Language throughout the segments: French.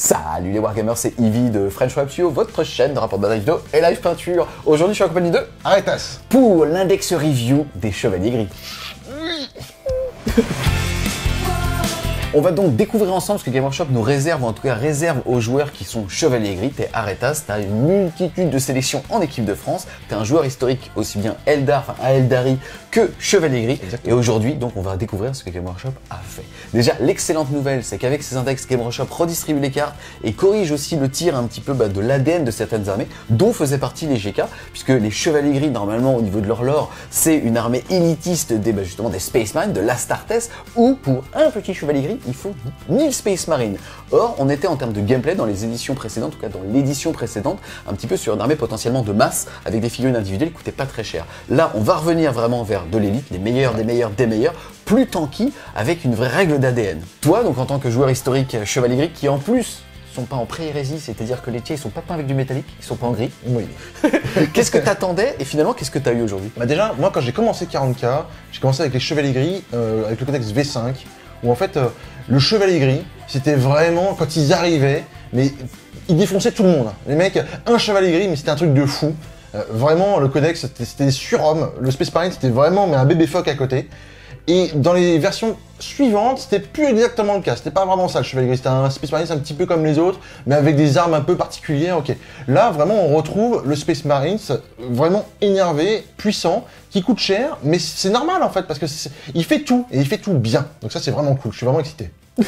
Salut les Wargamers, c'est Ivy de French Web votre chaîne de rapport de bataille vidéo et live peinture. Aujourd'hui, je suis en compagnie de Aretas pour l'index review des Chevaliers Gris. On va donc découvrir ensemble ce que Game Workshop nous réserve, ou en tout cas réserve aux joueurs qui sont Chevalier Gris. T'es Aretas, t'as une multitude de sélections en équipe de France, t'es un joueur historique aussi bien Eldar, enfin Aeldari, que Chevalier Gris. Et aujourd'hui, donc, on va découvrir ce que Game Workshop a fait. Déjà, l'excellente nouvelle, c'est qu'avec ces index, Game Workshop redistribue les cartes et corrige aussi le tir un petit peu bah, de l'ADN de certaines armées, dont faisaient partie les GK, puisque les Chevaliers Gris, normalement, au niveau de leur lore, c'est une armée élitiste des, bah, justement, des Spaceman, de l'Astartes, ou pour un petit Chevalier Gris, il faut 1000 Space Marines. Or, on était en termes de gameplay dans les éditions précédentes, en tout cas dans l'édition précédente, un petit peu sur une armée potentiellement de masse avec des figurines individuelles qui coûtaient pas très cher. Là, on va revenir vraiment vers de l'élite, les meilleurs, des meilleurs, des meilleurs, plus tanky, avec une vraie règle d'ADN. Toi, donc en tant que joueur historique euh, chevalier gris, qui en plus sont pas en pré-hérésie, c'est-à-dire que les tiers ils sont pas peints avec du métallique, ils sont pas en gris. Oui. qu'est-ce que t'attendais et finalement qu'est-ce que t'as eu aujourd'hui Bah déjà, moi quand j'ai commencé 40K, j'ai commencé avec les chevaliers gris, euh, avec le codex V5, où en fait euh, le Chevalier Gris, c'était vraiment, quand ils arrivaient, mais ils défonçaient tout le monde. Les mecs, un Chevalier Gris, mais c'était un truc de fou. Euh, vraiment, le Codex, c'était surhomme. Le Space Marine, c'était vraiment mais un bébé phoque à côté. Et dans les versions suivantes, c'était plus exactement le cas. C'était pas vraiment ça le chevalier gris. C'était un Space Marines un petit peu comme les autres, mais avec des armes un peu particulières. Ok. Là, vraiment, on retrouve le Space Marines vraiment énervé, puissant, qui coûte cher, mais c'est normal en fait parce que il fait tout et il fait tout bien. Donc ça, c'est vraiment cool. Je suis vraiment excité.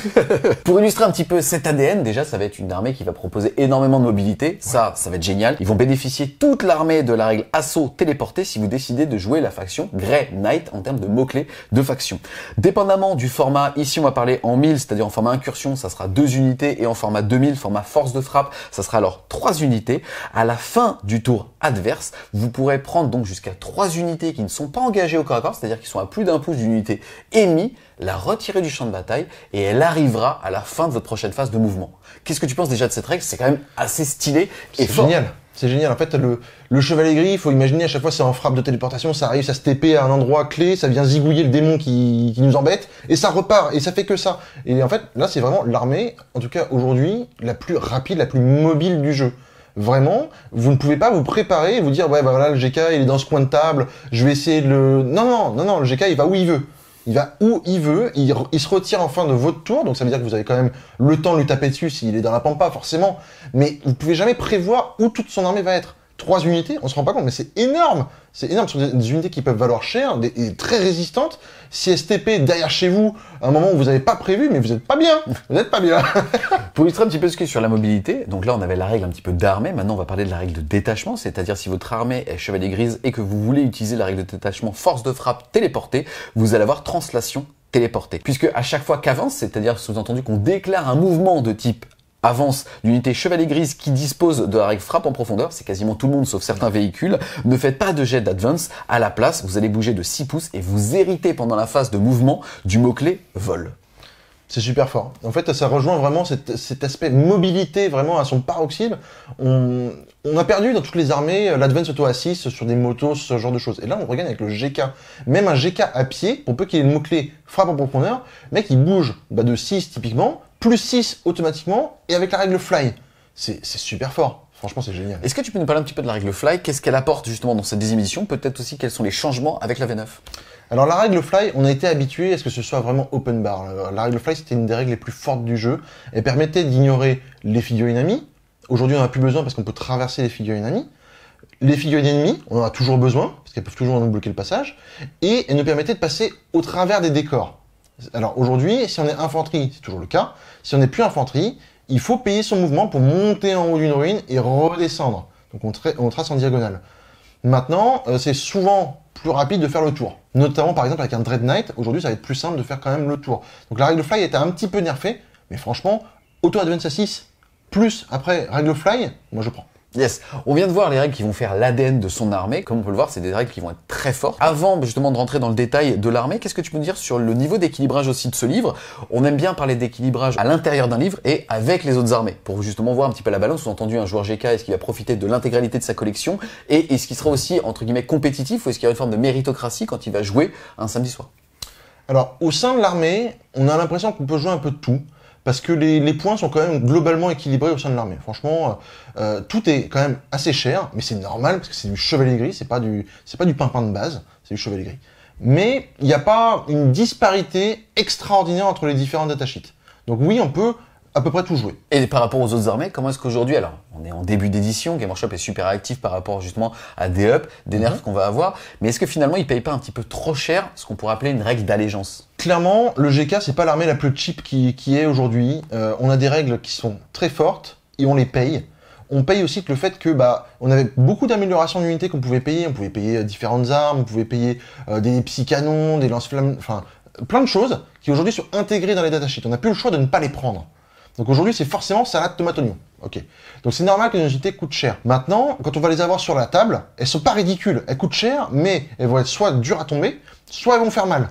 Pour illustrer un petit peu cet ADN, déjà, ça va être une armée qui va proposer énormément de mobilité. Ça, ça va être génial. Ils vont bénéficier toute l'armée de la règle assaut téléporté si vous décidez de jouer la faction Grey Knight en termes de mots-clés de faction. Dépendamment du format, ici on va parler en 1000, c'est-à-dire en format incursion, ça sera deux unités et en format 2000, format force de frappe, ça sera alors trois unités. À la fin du tour adverse, vous pourrez prendre donc jusqu'à trois unités qui ne sont pas engagées au corps à corps, c'est-à-dire qui sont à plus d'un pouce unité ennemie la retirer du champ de bataille et elle arrivera à la fin de votre prochaine phase de mouvement. Qu'est-ce que tu penses déjà de cette règle C'est quand même assez stylé et fort. génial. C'est génial. En fait, le, le chevalier gris, il faut imaginer à chaque fois c'est en frappe de téléportation, ça arrive, ça se TP à un endroit clé, ça vient zigouiller le démon qui, nous embête, et ça repart, et ça fait que ça. Et en fait, là, c'est vraiment l'armée, en tout cas aujourd'hui, la plus rapide, la plus mobile du jeu vraiment, vous ne pouvez pas vous préparer et vous dire, ouais, bah voilà, le GK, il est dans ce coin de table, je vais essayer de le... Non, non, non, non, le GK, il va où il veut il va où il veut, il, se retire en fin de votre tour, donc ça veut dire que vous avez quand même le temps de lui taper dessus s'il est dans la pampa, forcément, mais vous pouvez jamais prévoir où toute son armée va être. Trois unités, on se rend pas compte, mais c'est énorme. C'est énorme. Ce sont des, unités qui peuvent valoir cher, des, et très résistantes. Si STP derrière chez vous, à un moment où vous n'avez pas prévu, mais vous n'êtes pas bien. Vous n'êtes pas bien. Pour illustrer un petit peu ce qui est sur la mobilité, donc là on avait la règle un petit peu d'armée, maintenant on va parler de la règle de détachement, c'est-à-dire si votre armée est chevalier grise et que vous voulez utiliser la règle de détachement force de frappe téléportée, vous allez avoir translation téléportée. Puisque à chaque fois qu'avance, c'est-à-dire sous-entendu qu'on déclare un mouvement de type avance l'unité chevalier grise qui dispose de la règle frappe en profondeur, c'est quasiment tout le monde sauf certains véhicules, ne faites pas de jet d'advance, à la place vous allez bouger de 6 pouces et vous héritez pendant la phase de mouvement du mot-clé vol. C'est super fort. En fait, ça rejoint vraiment cet, aspect mobilité vraiment à son paroxysme. On, a perdu dans toutes les armées euh, l'advance auto assist sur des motos, ce genre de choses. Et là, on regagne avec le GK. Même un GK à pied, pour peu qu'il ait le mot-clé frappe en profondeur, mais qui bouge bah, de 6 typiquement, plus 6 automatiquement, et avec la règle fly. C'est super fort. Franchement, c'est génial. Est-ce que tu peux nous parler un petit peu de la règle fly Qu'est-ce qu'elle apporte justement dans cette deuxième édition Peut-être aussi quels sont les changements avec la V9 Alors la règle fly, on a été habitué à ce que ce soit vraiment open bar. La règle fly, c'était une des règles les plus fortes du jeu. Elle permettait d'ignorer les figures ennemies. Aujourd'hui, on a plus besoin parce qu'on peut traverser les figures ennemies. Les figures ennemies, on en a toujours besoin parce qu'elles peuvent toujours nous bloquer le passage. Et elle nous permettait de passer au travers des décors. Alors aujourd'hui, si on est infanterie, c'est toujours le cas, si on n'est plus infanterie, il faut payer son mouvement pour monter en haut d'une ruine et redescendre. Donc on, trace en diagonale. Maintenant, euh, c'est souvent plus rapide de faire le tour. Notamment par exemple avec un Dread Knight, aujourd'hui ça va être plus simple de faire quand même le tour. Donc la règle fly était un petit peu nerfée, mais franchement, auto-advance à 6, plus après règle fly, moi je prends. Yes, on vient de voir les règles qui vont faire l'ADN de son armée. Comme on peut le voir, c'est des règles qui vont être très fortes. Avant justement de rentrer dans le détail de l'armée, qu'est-ce que tu peux nous dire sur le niveau d'équilibrage aussi de ce livre On aime bien parler d'équilibrage à l'intérieur d'un livre et avec les autres armées, pour justement voir un petit peu la balance. Sous-entendu, un joueur GK, est-ce qu'il va profiter de l'intégralité de sa collection Et est-ce qu'il sera aussi, entre guillemets, compétitif ou est-ce qu'il y aura une forme de méritocratie quand il va jouer un samedi soir Alors, au sein de l'armée, on a l'impression qu'on peut jouer un peu de tout parce que les, points sont quand même globalement équilibrés au sein de l'armée. Franchement, euh, euh, tout est quand même assez cher, mais c'est normal parce que c'est du chevalier gris, c'est pas du c'est pas du pimpin de base, c'est du chevalier gris. Mais il n'y a pas une disparité extraordinaire entre les différents datasheets. Donc oui, on peut à peu près tout jouer. Et par rapport aux autres armées, comment est-ce qu'aujourd'hui, alors on est en début d'édition, Game Workshop est super actif par rapport justement à des ups, des nerfs mhm. qu'on va avoir, mais est-ce que finalement ils payent pas un petit peu trop cher ce qu'on pourrait appeler une règle d'allégeance Clairement, le GK c'est pas l'armée la plus cheap qui, est aujourd'hui. Euh, on a des règles qui sont très fortes et on les paye. On paye aussi le fait que bah on avait beaucoup d'améliorations d'unités qu'on pouvait payer, on pouvait payer euh, différentes armes, on pouvait payer euh, des psy-canons, des lance-flammes, enfin plein de choses qui aujourd'hui sont intégrées dans les datasheets. On n'a plus le choix de ne pas les prendre. Donc aujourd'hui, c'est forcément salade, tomate, oignon. Donc c'est normal que les unités coûtent cher. Maintenant, quand on va les avoir sur la table, elles sont pas ridicules. Elles coûtent cher, mais elles vont être soit dures à tomber, soit elles vont faire mal.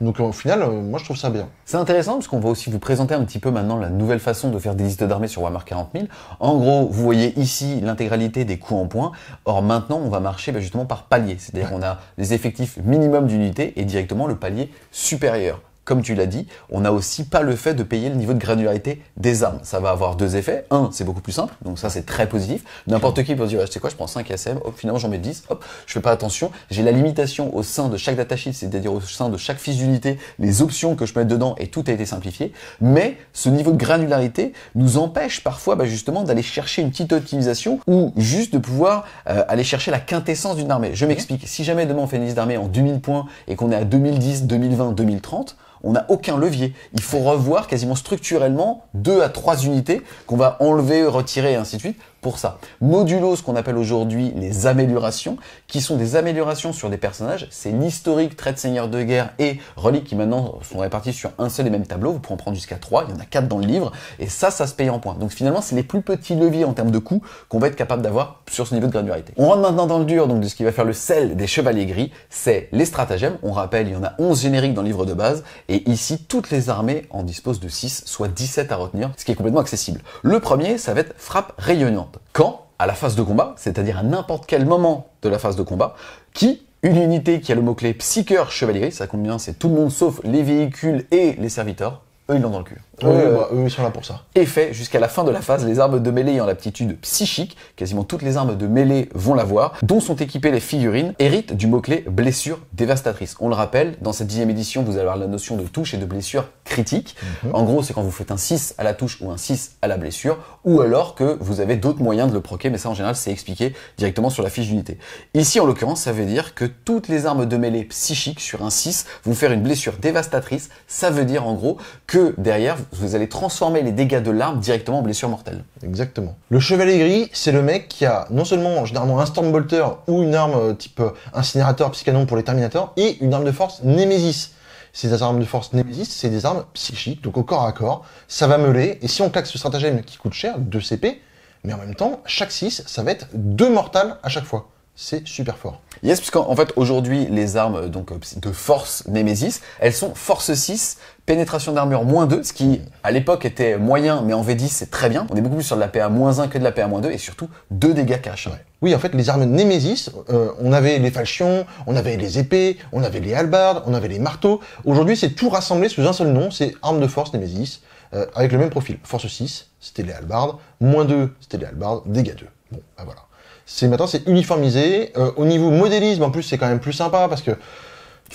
Donc au final, euh, moi je trouve ça bien. C'est intéressant parce qu'on va aussi vous présenter un petit peu maintenant la nouvelle façon de faire des listes d'armées sur Warhammer 40 000. En gros, vous voyez ici l'intégralité des coûts en points. Or maintenant, on va marcher bah, justement par palier. C'est-à-dire qu'on a les effectifs minimum d'unité et directement le palier supérieur comme tu l'as dit, on n'a aussi pas le fait de payer le niveau de granularité des armes. Ça va avoir deux effets. Un, c'est beaucoup plus simple, donc ça c'est très positif. N'importe qui peut dire, je sais quoi, je prends 5 ASM, hop, finalement j'en mets 10, hop, je fais pas attention. J'ai la limitation au sein de chaque datasheet, c'est-à-dire au sein de chaque fiche d'unité, les options que je mets dedans et tout a été simplifié. Mais ce niveau de granularité nous empêche parfois bah, justement d'aller chercher une petite optimisation ou juste de pouvoir euh, aller chercher la quintessence d'une armée. Je m'explique, si jamais demain on fait une liste d'armée en 2000 points et qu'on est à 2010, 2020, 2030, on n'a aucun levier. Il faut revoir quasiment structurellement deux à trois unités qu'on va enlever, retirer et ainsi de suite pour ça. Modulo, ce qu'on appelle aujourd'hui les améliorations, qui sont des améliorations sur des personnages, c'est l'historique trait de seigneur de guerre et relique qui maintenant sont répartis sur un seul et même tableau, vous pouvez en prendre jusqu'à 3, il y en a quatre dans le livre, et ça, ça se paye en points. Donc finalement, c'est les plus petits leviers en termes de coûts qu'on va être capable d'avoir sur ce niveau de granularité. On rentre maintenant dans le dur, donc de ce qui va faire le sel des chevaliers gris, c'est les stratagèmes. On rappelle, il y en a 11 génériques dans le livre de base, et ici, toutes les armées en disposent de 6, soit 17 à retenir, ce qui est complètement accessible. Le premier, ça va être frappe rayonnante quand à la phase de combat, c'est-à-dire à, n'importe quel moment de la phase de combat, qui une unité qui a le mot-clé psycheur chevalier, ça bien, c'est tout le monde sauf les véhicules et les serviteurs, eux ils l'ont dans le cul. Euh, bah, oui, ils là pour ça. Effet, jusqu'à la fin de la phase, les armes de mêlée ayant l'aptitude psychique, quasiment toutes les armes de mêlée vont l'avoir, dont sont équipées les figurines, héritent du mot-clé blessure dévastatrice. On le rappelle, dans cette dixième édition, vous allez avoir la notion de touche et de blessure critique. Mhm. En gros, c'est quand vous faites un 6 à la touche ou un 6 à la blessure, ou alors que vous avez d'autres moyens de le proquer, mais ça, en général, c'est expliqué directement sur la fiche d'unité. Ici, en l'occurrence, ça veut dire que toutes les armes de mêlée psychiques sur un 6 vont faire une blessure dévastatrice. Ça veut dire, en gros, que derrière, vous allez transformer les dégâts de l'arme directement en blessure mortelle. Exactement. Le chevalier gris, c'est le mec qui a non seulement généralement un Stormbolter ou une arme euh, type euh, incinérateur, psychanon pour les Terminators, et une arme de force Némésis. Ces armes de force Némésis, c'est des armes psychiques, donc au corps à corps, ça va meuler, et si on claque ce stratagème qui coûte cher, 2 CP, mais en même temps, chaque 6, ça va être 2 mortales à chaque fois c'est super fort. Yes, puisqu'en en fait, aujourd'hui, les armes donc, euh, de force Nemesis, elles sont force 6, Pénétration d'armure moins 2, ce qui à l'époque était moyen, mais en V10 c'est très bien. On est beaucoup plus sur de la PA moins 1 que de la PA moins 2, et surtout deux dégâts cachés. Oui, en fait, les armes Nemesis, euh, on avait les falchions, on avait les épées, on avait les halbardes, on avait les marteaux. Aujourd'hui, c'est tout rassemblé sous un seul nom, c'est armes de force Nemesis, euh, avec le même profil. Force 6, c'était les halbardes, moins 2, c'était les halbardes, dégâts 2. Bon, ben voilà. C'est maintenant c'est uniformisé. Euh, au niveau modélisme, en plus, c'est quand même plus sympa parce que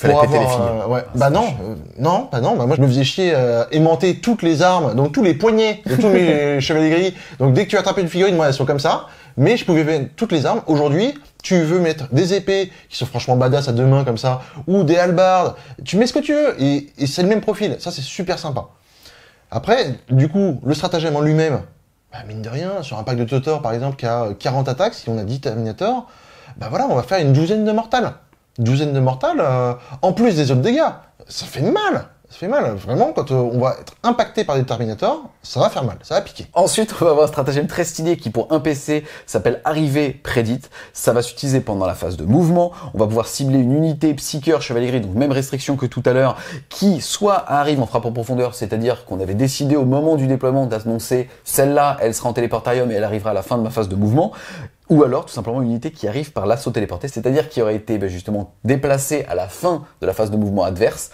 il euh, Bah non, euh, non, bah non, bah moi je me faisais chier euh, aimanter toutes les armes, donc tous les poignets de tous mes chevaliers gris. Donc dès que tu attrapé une figurine, moi elles sont comme ça. Mais je pouvais mettre toutes les armes. Aujourd'hui, tu veux mettre des épées qui sont franchement badass à deux mains comme ça, ou des halbardes, tu mets ce que tu veux, et, c'est le même profil, ça c'est super sympa. Après, du coup, le stratagème en lui-même, bah mine de rien, sur un pack de Totor par exemple qui a 40 attaques, si on a 10 terminators, bah voilà, on va faire une douzaine de mortales douzaine de mortales, euh, en plus des autres dégâts. Ça fait mal ça fait mal. Vraiment, quand euh, on va être impacté par des Terminators, ça va faire mal, ça va piquer. Ensuite, on va avoir un stratagème très stylé qui, pour un PC, s'appelle Arrivée Prédite. Ça va s'utiliser pendant la phase de mouvement. On va pouvoir cibler une unité Psycheur Chevalerie, donc même restriction que tout à l'heure, qui soit arrive en frappe en profondeur, c'est-à-dire qu'on avait décidé au moment du déploiement d'annoncer celle-là, elle sera en téléportarium et elle arrivera à la fin de ma phase de mouvement, ou alors tout simplement une unité qui arrive par l'assaut téléporté, c'est-à-dire qui aurait été ben, justement déplacée à la fin de la phase de mouvement adverse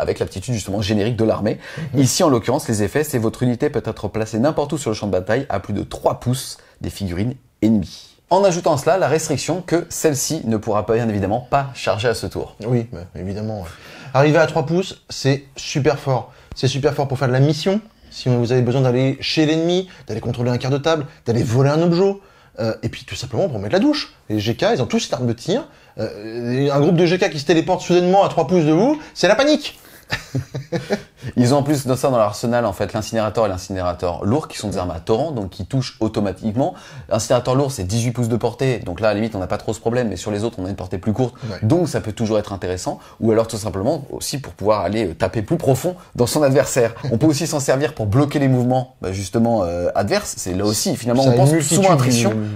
avec l'aptitude justement générique de l'armée. Mhm. Ici, en l'occurrence, les effets, c'est votre unité peut être placée n'importe où sur le champ de bataille à plus de 3 pouces des figurines ennemies. En ajoutant à cela la restriction que celle-ci ne pourra pas bien évidemment pas charger à ce tour. Oui, bah, évidemment. Arriver à 3 pouces, c'est super fort. C'est super fort pour faire de la mission. Si vous avez besoin d'aller chez l'ennemi, d'aller contrôler un quart de table, d'aller voler un objet, euh, et puis tout simplement pour mettre la douche. Les GK, ils ont tous cette arme de tir. Euh, un groupe de GK qui se téléporte soudainement à 3 pouces de vous, c'est la panique. Ils ont en plus ça dans l'arsenal en fait l'incinérateur et l'incinérateur lourd qui sont des armes à torrent donc qui touchent automatiquement. L'incinérateur lourd c'est 18 pouces de portée donc là à la limite on n'a pas trop ce problème mais sur les autres on a une portée plus courte donc ça peut toujours être intéressant ou alors tout simplement aussi pour pouvoir aller euh, taper plus profond dans son adversaire. On peut aussi s'en servir pour bloquer les mouvements bah, justement euh, adverses. C'est là aussi finalement on pense sous à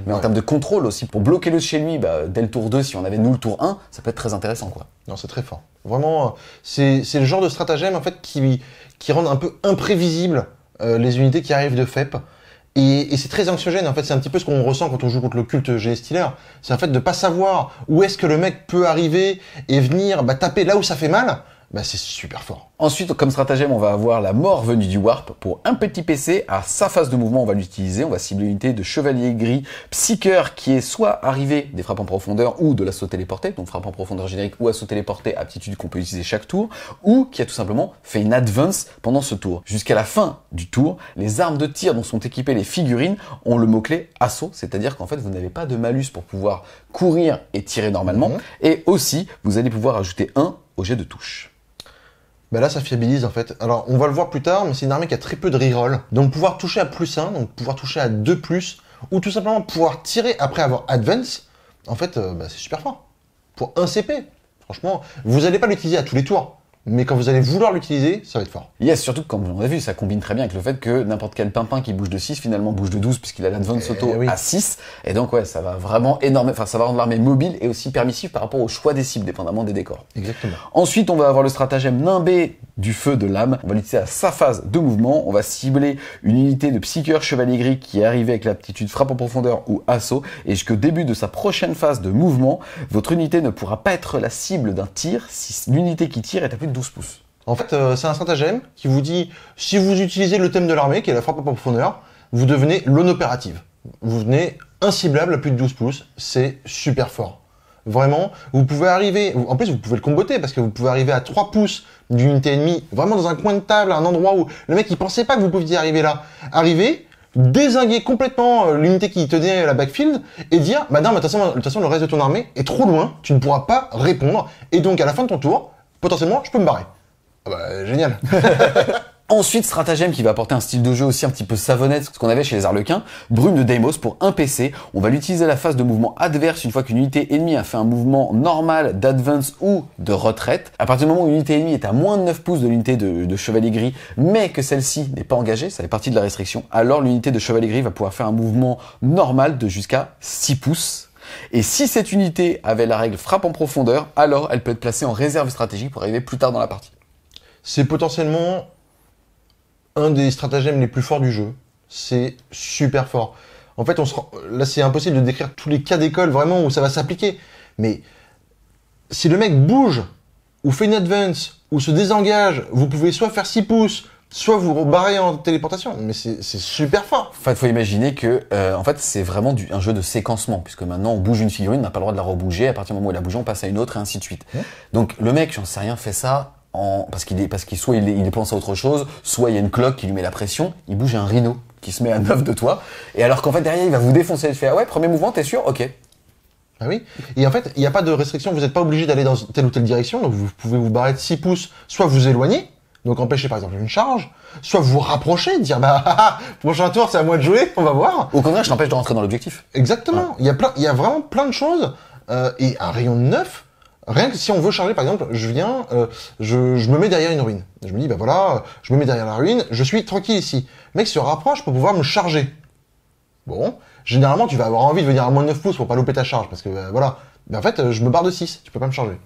mais en termes de contrôle aussi pour bloquer le chez lui bah, dès le tour 2 si on avait nous le tour 1 ça peut être très intéressant quoi. Non c'est très fort. Vraiment, euh, c'est le genre de stratagème en fait qui, qui rend un peu imprévisible euh, les unités qui arrivent de FEP. Et, c'est très anxiogène, en fait, c'est un petit peu ce qu'on ressent quand on joue contre le culte G C'est en fait de pas savoir où est-ce que le mec peut arriver et venir bah, taper là où ça fait mal, bah c'est super fort. Ensuite, comme stratagème, on va avoir la mort venue du warp pour un petit PC à sa phase de mouvement. On va l'utiliser. On va cibler l'unité de chevalier gris psycheur qui est soit arrivé des frappes en profondeur ou de l'assaut téléporté, donc frappe en profondeur générique ou assaut téléporté, aptitude qu'on peut utiliser chaque tour, ou qui a tout simplement fait une advance pendant ce tour. Jusqu'à la fin du tour, les armes de tir dont sont équipées les figurines ont le mot-clé assaut, c'est-à-dire qu'en fait vous n'avez pas de malus pour pouvoir courir et tirer normalement, mhm. et aussi vous allez pouvoir ajouter un au jet de touche bah là ça fiabilise en fait. Alors on va le voir plus tard, mais c'est une armée qui a très peu de reroll. Donc pouvoir toucher à plus 1, donc pouvoir toucher à 2 plus, ou tout simplement pouvoir tirer après avoir advance, en fait euh, bah, c'est super fort. Pour un CP, franchement, vous n'allez pas l'utiliser à tous les tours mais quand vous allez vouloir l'utiliser, ça va être fort. Yes, surtout que, comme on a vu, ça combine très bien avec le fait que n'importe quel pimpin qui bouge de 6, finalement, bouge de 12, puisqu'il a l'advance eh auto à 6. Et donc, ouais, ça va vraiment énorme, enfin, ça va rendre l'armée mobile et aussi permissive par rapport au choix des cibles, dépendamment des décors. Exactement. Ensuite, on va avoir le stratagème nimbé du feu de l'âme. On va l'utiliser à sa phase de mouvement. On va cibler une unité de psycheur chevalier gris qui est arrivée avec l'aptitude frappe en profondeur ou assaut. Et jusqu'au début de sa prochaine phase de mouvement, votre unité ne pourra pas être la cible d'un tir si l'unité qui tire est à plus de 12 pouces. En fait, euh, c'est un stratagème qui vous dit, si vous utilisez le thème de l'armée, qui est la frappe à profondeur, vous devenez opérative. Vous venez inciblable à plus de 12 pouces, c'est super fort. Vraiment, vous pouvez arriver, en plus vous pouvez le comboter parce que vous pouvez arriver à 3 pouces d'une unité ennemie, vraiment dans un coin de table, à un endroit où le mec il pensait pas que vous pouviez arriver là. Arriver, désinguer complètement euh, l'unité qui tenait la backfield et dire, bah madame, de toute façon le reste de ton armée est trop loin, tu ne pourras pas répondre. Et donc à la fin de ton tour, potentiellement, je peux me barrer. Ah bah, génial. Ensuite, stratagème qui va apporter un style de jeu aussi un petit peu savonnette, ce qu'on avait chez les Arlequins, Brume de Deimos pour un PC. On va l'utiliser à la phase de mouvement adverse une fois qu'une unité ennemie a fait un mouvement normal d'advance ou de retraite. À partir du moment où une unité ennemie est à moins de 9 pouces de l'unité de, de, Chevalier Gris, mais que celle-ci n'est pas engagée, ça fait partie de la restriction, alors l'unité de Chevalier Gris va pouvoir faire un mouvement normal de jusqu'à 6 pouces et si cette unité avait la règle frappe en profondeur, alors elle peut être placée en réserve stratégique pour arriver plus tard dans la partie. C'est potentiellement un des stratagèmes les plus forts du jeu. C'est super fort. En fait, on là, c'est impossible de décrire tous les cas d'école vraiment où ça va s'appliquer. Mais si le mec bouge, ou fait une advance, ou se désengage, vous pouvez soit faire 6 pouces, soit vous barrez en téléportation. Mais c'est super fort. En il faut imaginer que, euh, en fait, c'est vraiment du, un jeu de séquencement, puisque maintenant, on bouge une figurine, on n'a pas le droit de la rebouger. À partir du moment où elle a bougé, on passe à une autre, et ainsi de suite. Donc, le mec, j'en sais rien, fait ça en, parce qu'il est, parce qu'il soit il, pense à autre chose, soit il y a une cloque qui lui met la pression, il bouge un rhino qui se met à neuf de toi, et alors qu'en fait derrière il va vous défoncer, le fait ah ouais premier mouvement t'es sûr, ok. Ah oui. Et en fait il n'y a pas de restriction, vous n'êtes pas obligé d'aller dans telle ou telle direction, donc vous pouvez vous barrer de 6 pouces, soit vous éloignez donc empêcher par exemple une charge, soit vous rapprocher, dire bah prochain tour c'est à moi de jouer, on va voir. Au contraire, je t'empêche de rentrer dans l'objectif. Exactement. Il y a plein, il y a vraiment plein de choses euh, et un rayon de neuf. Rien que si on veut charger, par exemple, je viens, euh, je, je, me mets derrière une ruine. Je me dis bah voilà, je me mets derrière la ruine, je suis tranquille ici. mec se rapproche pour pouvoir me charger. Bon, généralement tu vas avoir envie de venir à moins de 9 pouces pour pas louper ta charge parce que euh, voilà. Mais en fait, je me barre de 6, tu peux pas me charger.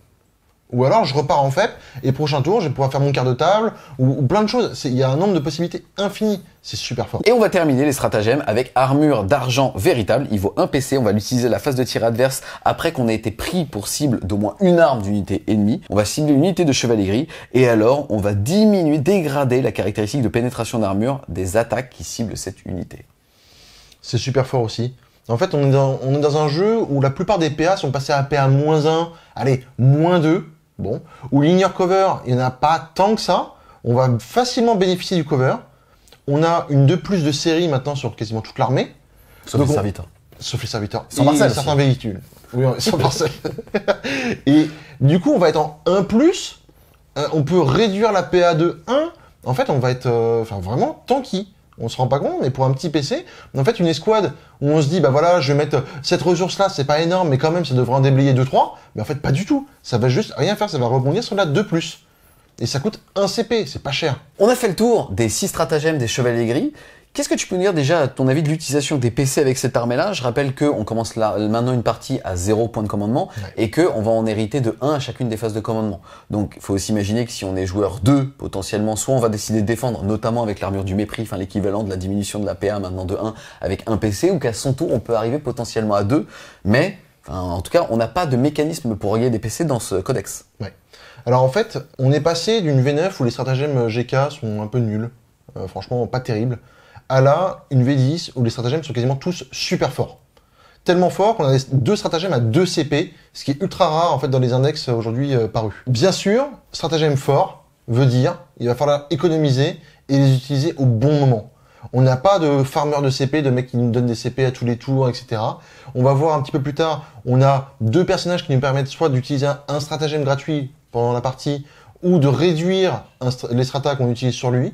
Ou alors je repars en FEP et prochain tour, je vais pouvoir faire mon quart de table ou, plein de choses. Il y a un nombre de possibilités infini. C'est super fort. Et on va terminer les stratagèmes avec armure d'argent véritable. Il vaut un PC. On va l'utiliser la phase de tir adverse après qu'on a été pris pour cible d'au moins une arme d'unité ennemie. On va cibler une unité de chevalier gris et alors on va diminuer, dégrader la caractéristique de pénétration d'armure des attaques qui ciblent cette unité. C'est super fort aussi. En fait, on est, dans, on est, dans, un jeu où la plupart des PA sont passés à PA-1, allez, moins 2, Bon. Ou linear cover, il n'y en a pas tant que ça. On va facilement bénéficier du cover. On a une de plus de série maintenant sur quasiment toute l'armée. Sauf les serviteurs. Sauf les serviteurs. Sans Certains véhicules. Oui, sans Marseille. et du coup, on va être en 1 plus. Euh, on peut réduire la PA de 1. En fait, on va être euh, enfin, vraiment tanky on se rend pas compte, mais pour un petit PC, en fait, une escouade où on se dit, bah voilà, je vais mettre cette ressource-là, c'est pas énorme, mais quand même, ça devrait en déblayer 2-3, mais en fait, pas du tout. Ça va juste rien faire, ça va rebondir sur la 2+. Plus. Et ça coûte 1 CP, c'est pas cher. On a fait le tour des 6 stratagèmes des Chevaliers Gris. Qu'est-ce que tu peux nous dire déjà à ton avis de l'utilisation des PC avec cette armée-là Je rappelle qu'on commence maintenant une partie à 0 point de commandement et qu'on va en hériter de 1 à chacune des phases de commandement. Donc il faut aussi imaginer que si on est joueur 2, potentiellement, soit on va décider de défendre, notamment avec l'armure du mépris, enfin l'équivalent de la diminution de la PA maintenant de 1 avec un PC, ou qu'à son tour on peut arriver potentiellement à 2, mais en tout cas on n'a pas de mécanisme pour régler des PC dans ce codex. Alors en fait, on est passé d'une V9 où les stratagèmes GK sont un peu nuls, euh, franchement pas terribles à la une V10 où les stratagèmes sont quasiment tous super forts. Tellement forts qu'on a deux stratagèmes à deux CP, ce qui est ultra rare en fait dans les index euh, aujourd'hui euh, parus. Bien sûr, stratagème fort veut dire il va falloir économiser et les utiliser au bon moment. On n'a pas de farmer de CP, de mec qui nous donne des CP à tous les tours, etc. On va voir un petit peu plus tard, on a deux personnages qui nous permettent soit d'utiliser un stratagème gratuit pendant la partie, ou de réduire les stratas qu'on utilise sur lui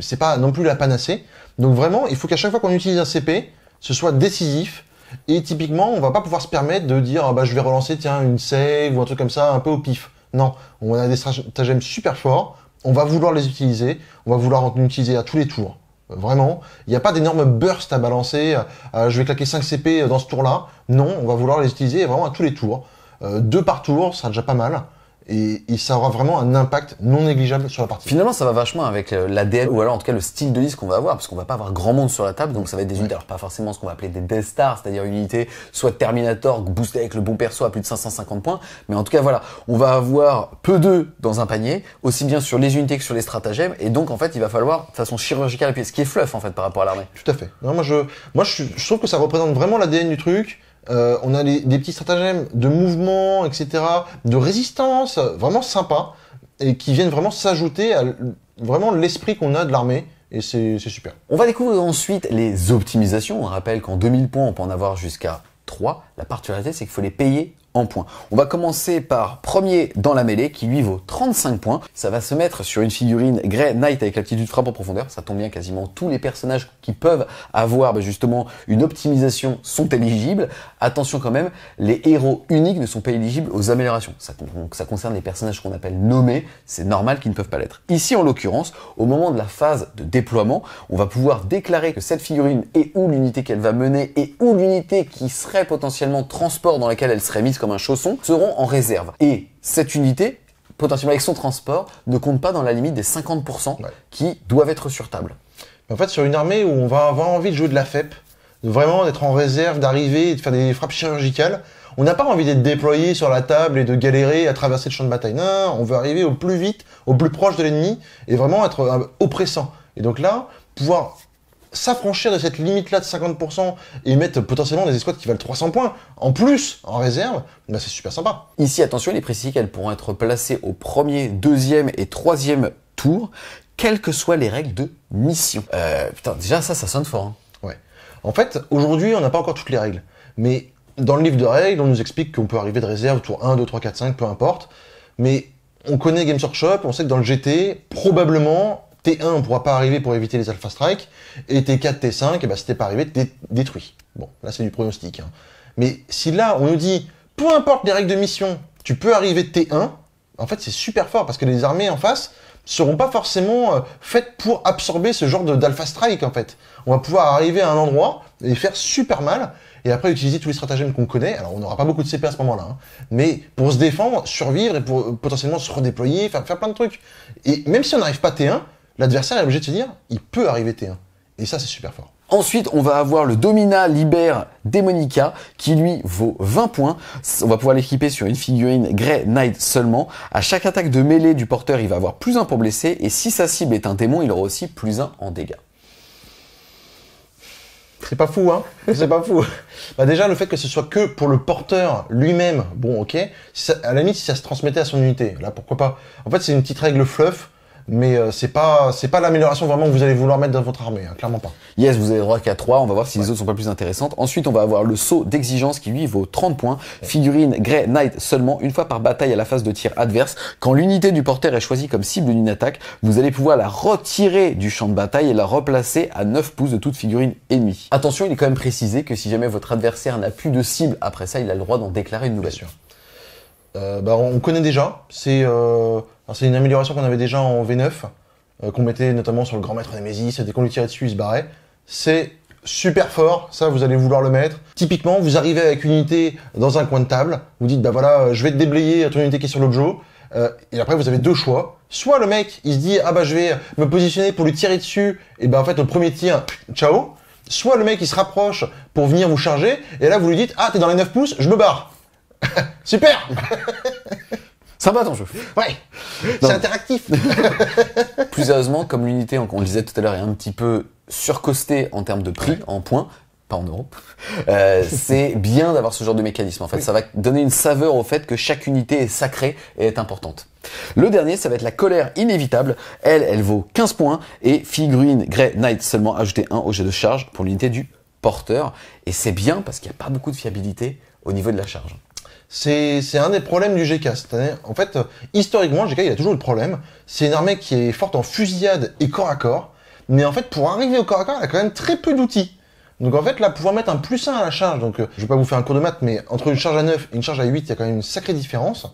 c'est pas non plus la panacée. Donc vraiment, il faut qu'à chaque fois qu'on utilise un CP, ce soit décisif. Et typiquement, on va pas pouvoir se permettre de dire ah bah je vais relancer tiens une save ou un truc comme ça un peu au pif. Non, on a des stratagèmes super forts, on va vouloir les utiliser, on va vouloir en utiliser à tous les tours. Vraiment, il n'y a pas d'énormes bursts à balancer, euh, euh, je vais claquer 5 CP euh, dans ce tour-là. Non, on va vouloir les utiliser vraiment à tous les tours. deux par tour, ça sera déjà pas mal et, ça aura vraiment un impact non négligeable sur la partie. Finalement, ça va vachement avec euh, l'ADN ou alors en tout cas le style de liste qu'on va avoir, parce qu'on va pas avoir grand monde sur la table, donc ça va être des unités, alors pas forcément ce qu'on va appeler des Death Stars, c'est-à-dire une unité soit Terminator boostée avec le bon perso à plus de 550 points, mais en tout cas voilà, on va avoir peu d'eux dans un panier, aussi bien sur les unités que sur les stratagèmes, et donc en fait il va falloir de façon chirurgicale appuyer, ce qui est fluff en fait par rapport à l'armée. Tout à fait. moi je, moi je, je trouve que ça représente vraiment l'ADN du truc. Euh, on a des, petits stratagèmes de mouvement, etc., de résistance, vraiment sympa, et qui viennent vraiment s'ajouter à vraiment l'esprit qu'on a de l'armée. Et c'est super. On va découvrir ensuite les optimisations. On rappelle qu'en 2000 points, on peut en avoir jusqu'à 3. La particularité, c'est qu'il faut les payer points. On va commencer par premier dans la mêlée qui lui vaut 35 points. Ça va se mettre sur une figurine Grey Knight avec l'aptitude frappe en profondeur. Ça tombe bien, quasiment tous les personnages qui peuvent avoir bah, justement une optimisation sont éligibles. Attention quand même, les héros uniques ne sont pas éligibles aux améliorations. Ça, donc, ça concerne les personnages qu'on appelle nommés. C'est normal qu'ils ne peuvent pas l'être. Ici, en l'occurrence, au moment de la phase de déploiement, on va pouvoir déclarer que cette figurine est ou l'unité qu'elle va mener et où l'unité qui serait potentiellement transport dans laquelle elle serait mise comme chaussons chausson, seront en réserve. Et cette unité, potentiellement avec son transport, ne compte pas dans la limite des 50% qui doivent être sur table. En fait, sur une armée où on va avoir envie de jouer de la FEP, vraiment d'être en réserve, d'arriver et de faire des frappes chirurgicales, on n'a pas envie d'être déployé sur la table et de galérer à traverser le champ de bataille. Non, on veut arriver au plus vite, au plus proche de l'ennemi et vraiment être euh, oppressant. Et donc là, pouvoir s'affranchir de cette limite-là de 50% et mettre potentiellement des escouades qui valent 300 points en plus en réserve, bah, c'est super sympa. Ici, attention, il est précisé qu'elles pourront être placées au premier, deuxième et troisième tour, quelles que soient les règles de mission. Euh, putain, déjà ça, ça sonne fort. Hein. Ouais. En fait, aujourd'hui, on n'a pas encore toutes les règles. Mais dans le livre de règles, on nous explique qu'on peut arriver de réserve au tour 1, 2, 3, 4, 5, peu importe. Mais on connaît Games Workshop, on sait que dans le GT, probablement, T1 on pourra pas arriver pour éviter les Alpha Strikes, et T4, T5, et bah, si pas arrivé, t'es détruit. Bon, là c'est du pronostic. Hein. Mais si là on nous dit, peu importe les règles de mission, tu peux arriver T1, en fait c'est super fort, parce que les armées en face seront pas forcément euh, faites pour absorber ce genre d'Alpha Strike en fait. On va pouvoir arriver à un endroit et faire super mal, et après utiliser tous les stratagèmes qu'on connaît. Alors on n'aura pas beaucoup de CP à ce moment-là, hein. mais pour se défendre, survivre et pour euh, potentiellement se redéployer, faire, faire plein de trucs. Et même si on n'arrive pas T1, l'adversaire est obligé de se dire, il peut arriver T1. Et ça, c'est super fort. Ensuite, on va avoir le Domina Liber Demonica, qui lui vaut 20 points. On va pouvoir l'équiper sur une figurine Grey Knight seulement. À chaque attaque de mêlée du porteur, il va avoir plus 1 pour blesser et si sa cible est un démon, il aura aussi plus 1 en dégâts. C'est pas fou, hein C'est pas fou. Bah déjà, le fait que ce soit que pour le porteur lui-même, bon, ok. à la limite, si ça se transmettait à son unité, là, pourquoi pas En fait, c'est une petite règle fluff mais euh, c'est pas c'est pas l'amélioration vraiment que vous allez vouloir mettre dans votre armée, hein, clairement pas. Yes, vous avez droit qu'à 3, on va voir si les autres sont pas plus intéressantes. Ensuite, on va avoir le saut d'exigence qui lui vaut 30 points, figurine Grey Knight seulement une fois par bataille à la phase de tir adverse. Quand l'unité du porteur est choisie comme cible d'une attaque, vous allez pouvoir la retirer du champ de bataille et la replacer à 9 pouces de toute figurine ennemie. Attention, il est quand même précisé que si jamais votre adversaire n'a plus de cible après ça, il a le droit d'en déclarer une nouvelle. Euh, bah, on connaît déjà, c'est euh c'est une amélioration qu'on avait déjà en V9, euh, qu'on mettait notamment sur le Grand Maître Nemesis, dès qu'on lui tirait dessus, il se barrait. C'est super fort, ça vous allez vouloir le mettre. Typiquement, vous arrivez avec une unité dans un coin de table, vous dites bah voilà, euh, je vais te déblayer ton unité qui est sur l'objet, euh, et après vous avez deux choix. Soit le mec, il se dit ah bah je vais me positionner pour lui tirer dessus, et ben en fait au premier tir, ciao. Soit le mec il se rapproche pour venir vous charger, et là vous lui dites ah t'es dans les 9 pouces, je me barre. super Sympa ton jeu. Ouais. C'est interactif. plus heureusement, comme l'unité, hein, on disait tout à l'heure, est un petit peu surcostée en termes de prix, en points, pas en euros, euh, c'est bien d'avoir ce genre de mécanisme. En fait, ça va donner une saveur au fait que chaque unité est sacrée et est importante. Le dernier, ça va être la colère inévitable. Elle, elle vaut 15 points et figurine Grey Knight seulement ajouter un au jet de charge pour l'unité du porteur. Et c'est bien parce qu'il n'y a pas beaucoup de fiabilité au niveau de la charge. C'est un des problèmes du GK En fait, euh, historiquement, le GK, il a toujours le problème. C'est une armée qui est forte en fusillade et corps à corps. Mais en fait, pour arriver au corps à corps, elle a quand même très peu d'outils. Donc en fait, là, pouvoir mettre un plus 1 à la charge, donc euh, je vais pas vous faire un cours de maths, mais entre une charge à 9 et une charge à 8, il y a quand même une sacrée différence.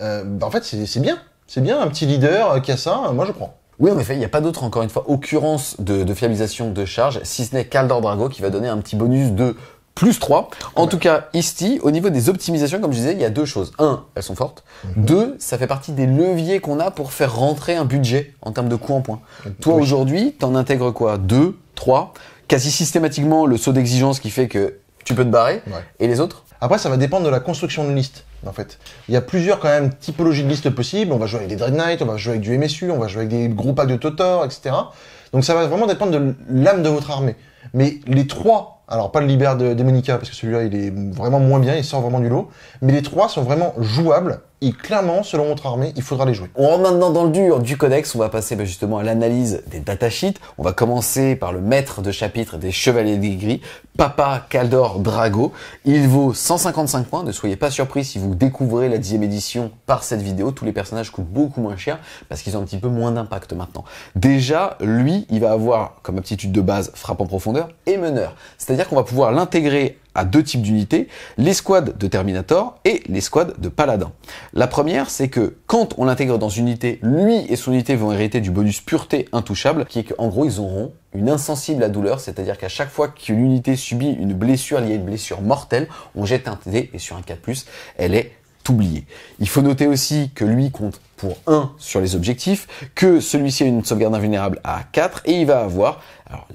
Euh, bah, en fait, c'est bien. C'est bien, un petit leader qui a ça, moi je crois. Oui, en effet, il n'y a pas d'autre, encore une fois, occurrence de, fiabilisation de charge, si ce n'est Caldor Drago qui va donner un petit bonus de plus 3. En tout cas, Isti, au niveau des optimisations, comme je disais, il y a deux choses. Un, elles sont fortes. Mhm. Deux, ça fait partie des leviers qu'on a pour faire rentrer un budget en termes de coût en points. Toi, aujourd'hui, t'en intègres quoi Deux, trois, quasi systématiquement le saut d'exigence qui fait que tu peux te barrer. Et les autres Après, ça va dépendre de la construction de liste, en fait. Il y a plusieurs, quand même, typologies de listes possibles. On va jouer avec des Dread on va jouer avec du MSU, on va jouer avec des gros packs de Totor, etc. Donc ça va vraiment dépendre de l'âme de votre armée. Mais les trois alors pas le Liber de Dominica parce que celui-là il est vraiment moins bien, il sort vraiment du lot. Mais les trois sont vraiment jouables et clairement, selon notre armée, il faudra les jouer. On rentre maintenant dans le dur du codex, on va passer bah, justement à l'analyse des datasheets. On va commencer par le maître de chapitre des Chevaliers des Gris, Papa Caldor Drago. Il vaut 155 points, ne soyez pas surpris si vous découvrez la 10 édition par cette vidéo. Tous les personnages coûtent beaucoup moins cher parce qu'ils ont un petit peu moins d'impact maintenant. Déjà, lui, il va avoir comme aptitude de base frappe en profondeur et meneur. C'est-à-dire qu'on va pouvoir l'intégrer à deux types d'unités, l'escouade de Terminator et l'escouade de Paladin. La première, c'est que quand on l'intègre dans une unité, lui et son unité vont hériter du bonus pureté intouchable, qui est qu'en gros, ils auront une insensible à douleur, c'est-à-dire qu'à chaque fois qu'une unité subit une blessure liée à une blessure mortelle, on jette un dé, et sur un 4+, elle est il faut noter aussi que lui compte pour 1 sur les objectifs, que celui-ci a une sauvegarde invulnérable à 4 et il va avoir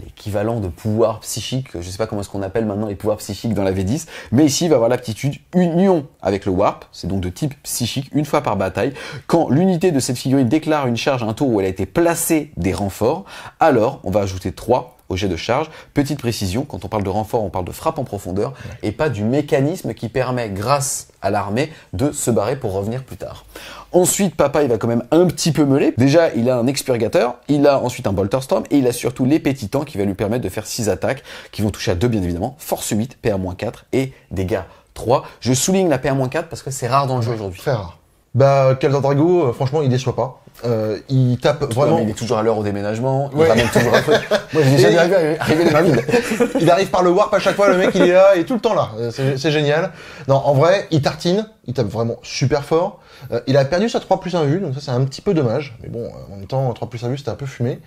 l'équivalent de pouvoir psychique, je ne sais pas comment est-ce qu'on appelle maintenant les pouvoirs psychiques dans la V10, mais ici il va avoir l'aptitude union avec le warp, c'est donc de type psychique une fois par bataille. Quand l'unité de cette figurine déclare une charge à un tour où elle a été placée des renforts, alors on va ajouter 3 au jet de charge. Petite précision, quand on parle de renfort, on parle de frappe en profondeur et pas du mécanisme qui permet, grâce à l'armée, de se barrer pour revenir plus tard. Ensuite, papa, il va quand même un petit peu meuler. Déjà, il a un expurgateur, il a ensuite un bolterstorm et il a surtout petits temps qui va lui permettre de faire 6 attaques qui vont toucher à 2 bien évidemment, force 8, PA-4 et dégâts 3. Je souligne la PA-4 parce que c'est rare dans le jeu aujourd'hui. Très rare. Bah, quel Drago, euh, franchement, il déçoit pas. Euh, il tape vraiment. il est toujours à l'heure au déménagement. Il ramène toujours un il arrive par le warp à chaque fois. Le mec, il est là et tout le temps là. Euh, c'est génial. Non, en vrai, il tartine. Il tape vraiment super fort. Euh, il a perdu sa 3 plus 1 vue, donc ça, c'est un petit peu dommage. Mais bon, en même temps, 3 plus 1 vue, c'était un peu fumé.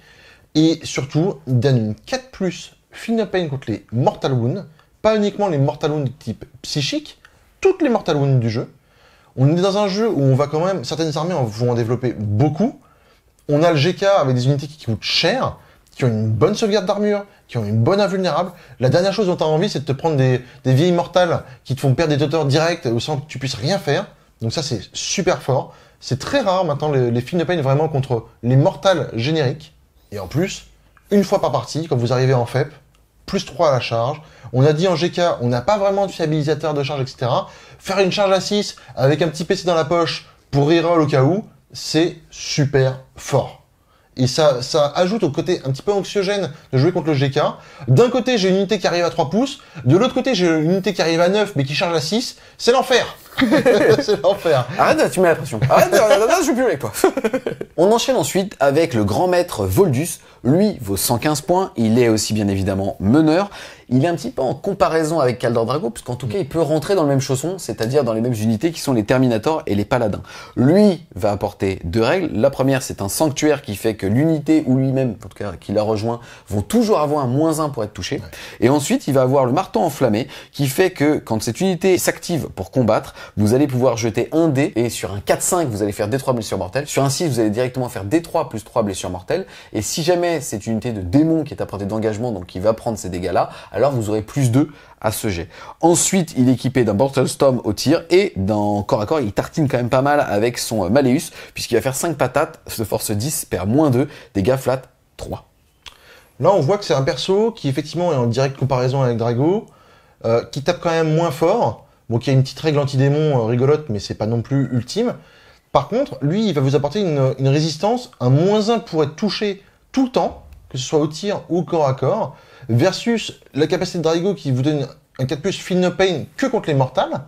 Et surtout, il donne une 4 plus Fin Pain contre les Mortal Wounds. Pas uniquement les Mortal Wounds de type psychique, toutes les Mortal Wounds du jeu. On est dans un jeu où on va quand même, certaines armées vont en développer beaucoup. On a le GK avec des unités qui coûtent cher, qui ont une bonne sauvegarde d'armure, qui ont une bonne invulnérable. La dernière chose dont tu as envie, c'est de te prendre des, vieilles mortales qui te font perdre des toteurs directs sans que tu puisses rien faire. Donc ça, c'est super fort. C'est très rare maintenant les, les films de peine vraiment contre les mortales génériques. Et en plus, une fois par partie, quand vous arrivez en FEP, plus 3 à la charge. On a dit en GK, on n'a pas vraiment de fiabilisateur de charge, etc. Faire une charge à 6 avec un petit PC dans la poche pour rire au cas où, c'est super fort. Et ça, ça ajoute au côté un petit peu anxiogène de jouer contre le GK. D'un côté, j'ai une unité qui arrive à 3 pouces. De l'autre côté, j'ai une unité qui arrive à 9 mais qui charge à 6. C'est l'enfer. c'est l'enfer. Arrête, tu mets la pression. Arrête, je plus avec toi. On enchaîne ensuite avec le grand maître Voldus, lui vaut 115 points, il est aussi bien évidemment meneur. Il est un petit peu en comparaison avec Caldor Drago, puisqu'en tout cas il peut rentrer dans le même chausson, c'est-à-dire dans les mêmes unités qui sont les Terminators et les Paladins. Lui va apporter deux règles. La première, c'est un sanctuaire qui fait que l'unité ou lui-même, en tout cas qui l'a rejoint, vont toujours avoir un moins 1 pour être touché. Et ensuite, il va avoir le marteau enflammé, qui fait que quand cette unité s'active pour combattre, vous allez pouvoir jeter un dé, et sur un 4-5, vous allez faire D3 blessures mortelles. Sur un 6, vous allez directement faire D3 plus 3 blessures mortelles. Et si jamais c'est une unité de démon qui est à portée d'engagement, donc il va prendre ces dégâts-là, alors vous aurez plus 2 à ce jet. Ensuite, il est équipé d'un Storm au tir et dans corps à corps, il tartine quand même pas mal avec son euh, Maléus, puisqu'il va faire 5 patates, se force 10, perd moins 2, dégâts flat 3. Là, on voit que c'est un perso qui effectivement est en direct comparaison avec Drago, euh, qui tape quand même moins fort, il y a une petite règle anti-démon euh, rigolote, mais c'est pas non plus ultime. Par contre, lui, il va vous apporter une, une résistance, un moins 1 pour être touché tout le temps, que ce soit au tir ou au corps à corps, versus la capacité de Drago qui vous donne un 4 plus feel no pain que contre les mortals.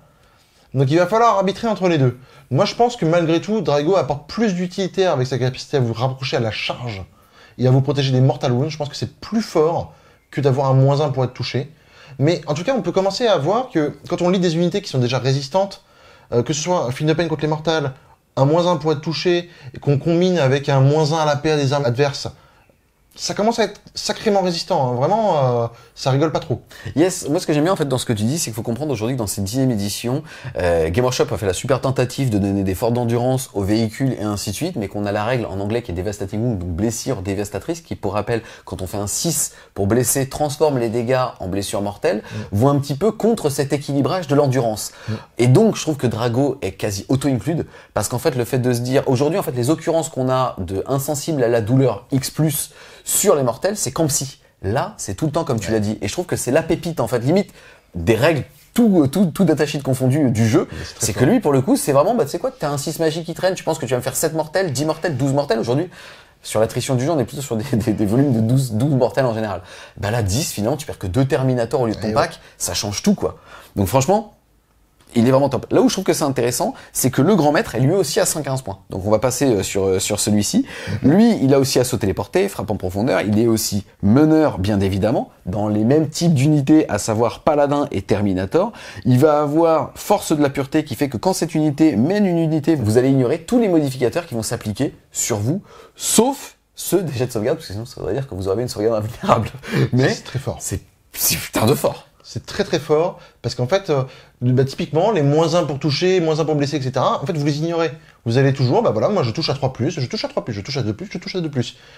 Donc il va falloir arbitrer entre les deux. Moi je pense que malgré tout, Drago apporte plus d'utilité avec sa capacité à vous rapprocher à la charge et à vous protéger des mortal wounds. Je pense que c'est plus fort que d'avoir un moins 1 pour être touché. Mais en tout cas, on peut commencer à voir que quand on lit des unités qui sont déjà résistantes, euh, que ce soit un fil de contre les mortals, un moins 1 pour être touché, et qu'on combine avec un moins 1 à la paire des armes adverses, ça commence à être sacrément résistant. Hein. Vraiment, euh, ça rigole pas trop. Yes, moi ce que j'aime bien en fait dans ce que tu dis, c'est qu'il faut comprendre aujourd'hui que dans cette dixième édition, euh, Game Workshop a fait la super tentative de donner des forces d'endurance aux véhicules et ainsi de suite, mais qu'on a la règle en anglais qui est devastating wound, donc blessure dévastatrice, qui pour rappel, quand on fait un 6 pour blesser, transforme les dégâts en blessure mortelle, mmh. un petit peu contre cet équilibrage de l'endurance. Mm. Et donc je trouve que Drago est quasi auto-include, parce qu'en fait le fait de se dire, aujourd'hui en fait les occurrences qu'on a de insensible à la douleur X+, sur les mortels, c'est comme si. Là, c'est tout le temps comme tu l'as dit. Et je trouve que c'est la pépite, en fait, limite des règles tout, euh, tout, tout de confondu euh, du jeu, c'est que lui, pour le coup, c'est vraiment, bah, tu sais quoi, t'as un 6 magique qui traîne, tu penses que tu vas me faire 7 mortels, 10 mortels, 12 mortels aujourd'hui. Sur l'attrition du jeu, on est plutôt sur des, volumes de 12, 12 mortels en général. Bah là, 10, finalement, tu perds que 2 Terminators au lieu de ton eh pack, ça change tout, quoi. Donc franchement, il est vraiment top. Là où je trouve que c'est intéressant, c'est que le grand maître est lui aussi à 115 points. Donc on va passer euh, sur, euh, sur celui-ci. Mhm. Lui, il a aussi à sauter les portées, frappe en profondeur. Il est aussi meneur, bien évidemment, dans les mêmes types d'unités, à savoir Paladin et Terminator. Il va avoir force de la pureté qui fait que quand cette unité mène une unité, vous allez ignorer tous les modificateurs qui vont s'appliquer sur vous, sauf ceux des jets de sauvegarde, parce que sinon ça voudrait dire que vous aurez une sauvegarde invulnérable. Mais c'est très fort. C'est putain de fort. C'est très très fort parce qu'en fait, euh, bah, typiquement, les moins 1 pour toucher, moins 1 pour blesser, etc., en fait, vous les ignorez. Vous allez toujours, bah voilà, moi je touche à 3 je touche à 3 je touche à 2 je touche à 2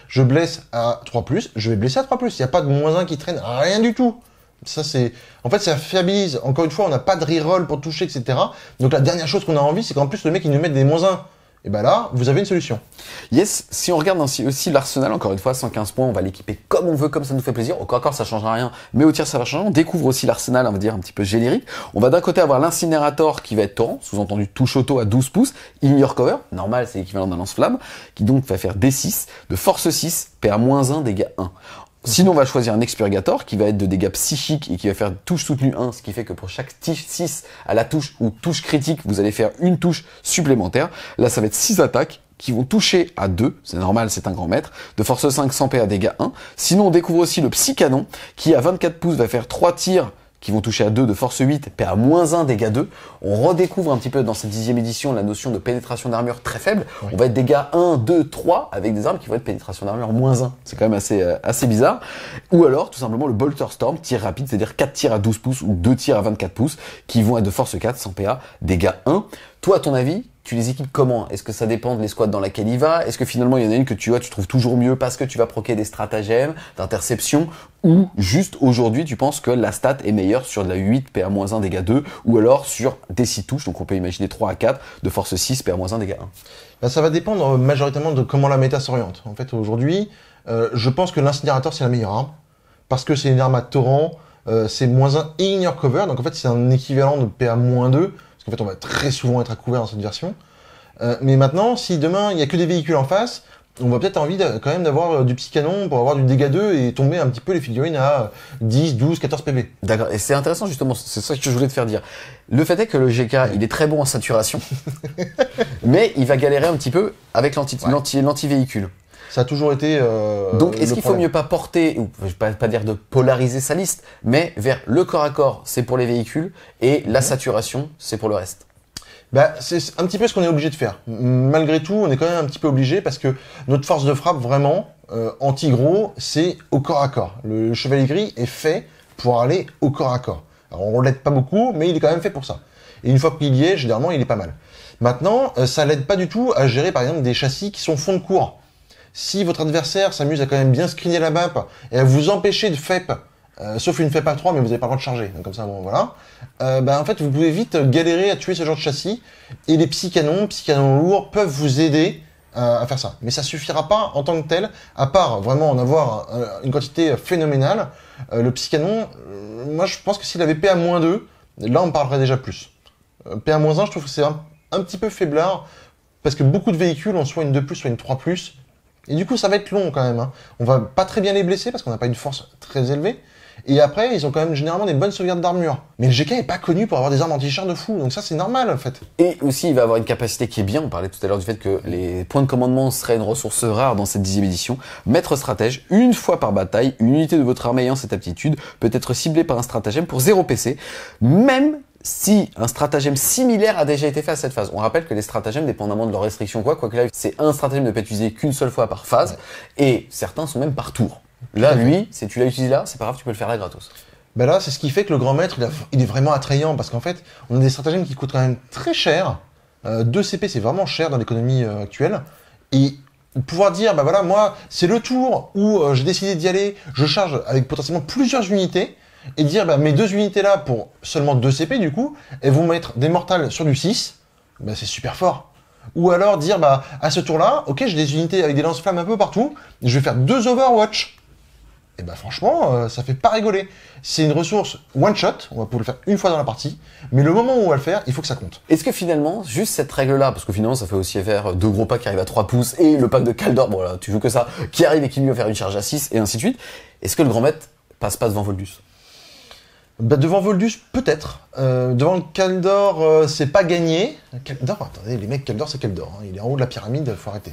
Je blesse à 3 je vais blesser à 3 Il n'y a pas de moins 1 qui traîne, rien du tout. Ça, c'est. En fait, ça fiabilise. Encore une fois, on n'a pas de reroll pour toucher, etc. Donc, la dernière chose qu'on a envie, c'est qu'en plus, le mec, il nous mette des moins 1 et bien là, vous avez une solution. Yes, si on regarde aussi, aussi l'Arsenal, encore une fois, 115 points, on va l'équiper comme on veut, comme ça nous fait plaisir. Au corps corps, ça changera rien, mais au tir, ça va changer. On découvre aussi l'Arsenal, on va dire, un petit peu générique. On va d'un côté avoir l'incinérateur qui va être torrent, sous-entendu touche auto à 12 pouces, ignore cover, normal, c'est l'équivalent d'un lance-flamme, qui donc va faire D6, de force 6, PA-1, dégâts 1. Sinon, on va choisir un expurgator qui va être de dégâts psychiques et qui va faire touche soutenue 1, ce qui fait que pour chaque 6 à la touche ou touche critique, vous allez faire une touche supplémentaire. Là, ça va être 6 attaques qui vont toucher à 2, c'est normal, c'est un grand maître, de force 5, 100 P à dégâts 1. Sinon, on découvre aussi le psy-canon qui à 24 pouces va faire 3 tirs qui vont toucher à 2 de force 8, pa moins 1 dégâts 2. On redécouvre un petit peu dans cette dixième édition la notion de pénétration d'armure très faible. On va être dégâts 1, 2, 3 avec des armes qui vont être pénétration d'armure moins 1. C'est quand même assez, euh, assez bizarre. Ou alors tout simplement le Bolter Storm, tir rapide, c'est-à-dire 4 tirs à 12 pouces ou 2 tirs à 24 pouces qui vont être de force 4 sans PA, dégâts 1. Toi, à ton avis, tu les équipes comment Est-ce que ça dépend de l'escouade dans laquelle il va Est-ce que finalement il y en a une que tu vois, tu trouves toujours mieux parce que tu vas proquer des stratagèmes, d'interception Ou juste aujourd'hui, tu penses que la stat est meilleure sur de la 8, PA-1, dégâts 2, ou alors sur des 6 touches, donc on peut imaginer 3 à 4, de force 6, PA-1, dégâts 1 ben, bah, Ça va dépendre euh, majoritairement de comment la méta s'oriente. En fait, aujourd'hui, euh, je pense que l'incinérateur, c'est la meilleure arme, parce que c'est une arme à torrent, euh, c'est moins 1 et ignore cover, donc en fait c'est un équivalent de PA-2, parce qu'en fait, on va très souvent être à couvert dans cette version. Euh, mais maintenant, si demain, il n'y a que des véhicules en face, on va peut-être envie quand même d'avoir euh, du petit canon pour avoir du dégât 2 et tomber un petit peu les figurines à 10, 12, 14 PV. D'accord. Et c'est intéressant justement, c'est ça que je voulais te faire dire. Le fait est que le GK, il est très bon en saturation, mais il va galérer un petit peu avec l'anti-véhicule. Ça a toujours été. Euh, Donc, est-ce qu'il faut mieux pas porter, ou pas, dire de polariser sa liste, mais vers le corps à corps, c'est pour les véhicules, et la mhm. saturation, c'est pour le reste bah, c'est un petit peu ce qu'on est obligé de faire. Malgré tout, on est quand même un petit peu obligé parce que notre force de frappe vraiment euh, anti-gros, c'est au corps à corps. Le, chevalier gris est fait pour aller au corps à corps. Alors on l'aide pas beaucoup, mais il est quand même fait pour ça. Et une fois qu'il y est, généralement, il est pas mal. Maintenant, euh, ça l'aide pas du tout à gérer par exemple des châssis qui sont fond de cours si votre adversaire s'amuse à quand même bien screener la map et à vous empêcher de FEP, euh, sauf une FEP à 3, mais vous n'avez pas le droit de charger, comme ça, bon, voilà, euh, bah, en fait, vous pouvez vite galérer à tuer ce genre de châssis, et les psy-canons, lourds, peuvent vous aider euh, à faire ça. Mais ça suffira pas en tant que tel, à part vraiment en avoir une quantité phénoménale. le psy-canon, moi, je pense que s'il avait PA-2, là, on parlerait déjà plus. PA-1, je trouve que c'est un, petit peu faiblard, parce que beaucoup de véhicules ont soit une 2+, soit une 3+, et du coup, ça va être long quand même. Hein. On va pas très bien les blesser parce qu'on n'a pas une force très élevée. Et après, ils ont quand même généralement des bonnes sauvegardes d'armure. Mais le GK est pas connu pour avoir des armes anti-char de fou, donc ça c'est normal en fait. Et aussi, il va avoir une capacité qui est bien. On parlait tout à l'heure du fait que les points de commandement seraient une ressource rare dans cette dixième édition. Maître stratège, une fois par bataille, une unité de votre armée ayant cette aptitude peut être ciblée par un stratagème pour 0 PC, même si un stratagème similaire a déjà été fait à cette phase. On rappelle que les stratagèmes, dépendamment de leurs restrictions, quoi, quoi c'est un stratagème ne peut être utilisé qu'une seule fois par phase, et certains sont même par tour. Là, lui, si tu l'as utilisé là, c'est pas grave, tu peux le faire là gratos. Ben là, c'est ce qui fait que le grand maître, il, est vraiment attrayant, parce qu'en fait, on a des stratagèmes qui coûtent quand même très cher. 2 euh, CP, c'est vraiment cher dans l'économie euh, actuelle. Et pouvoir dire, bah voilà, moi, c'est le tour où euh, j'ai décidé d'y aller, je charge avec potentiellement plusieurs unités, et dire bah, mes deux unités là pour seulement deux CP du coup, elles vont mettre des mortales sur du 6, bah, c'est super fort. Ou alors dire bah à ce tour-là, ok j'ai des unités avec des lance-flammes un peu partout, je vais faire deux Overwatch. Et bah franchement, euh, ça fait pas rigoler. C'est une ressource one shot, on va pouvoir le faire une fois dans la partie, mais le moment où on va le faire, il faut que ça compte. Est-ce que finalement, juste cette règle-là, parce que finalement ça fait aussi faire deux gros pas qui arrivent à 3 pouces et le pack de Caldor, voilà, tu veux que ça, qui arrive et qui lui va faire une charge à 6 et ainsi de suite, est-ce que le grand maître passe pas devant volbus? Bah, devant Voldus, peut-être. Euh, devant le Caldor, euh, c'est pas gagné. Kaldor attendez, les mecs, Kaldor, c'est Kaldor. Hein. Il est en haut de la pyramide, faut arrêter.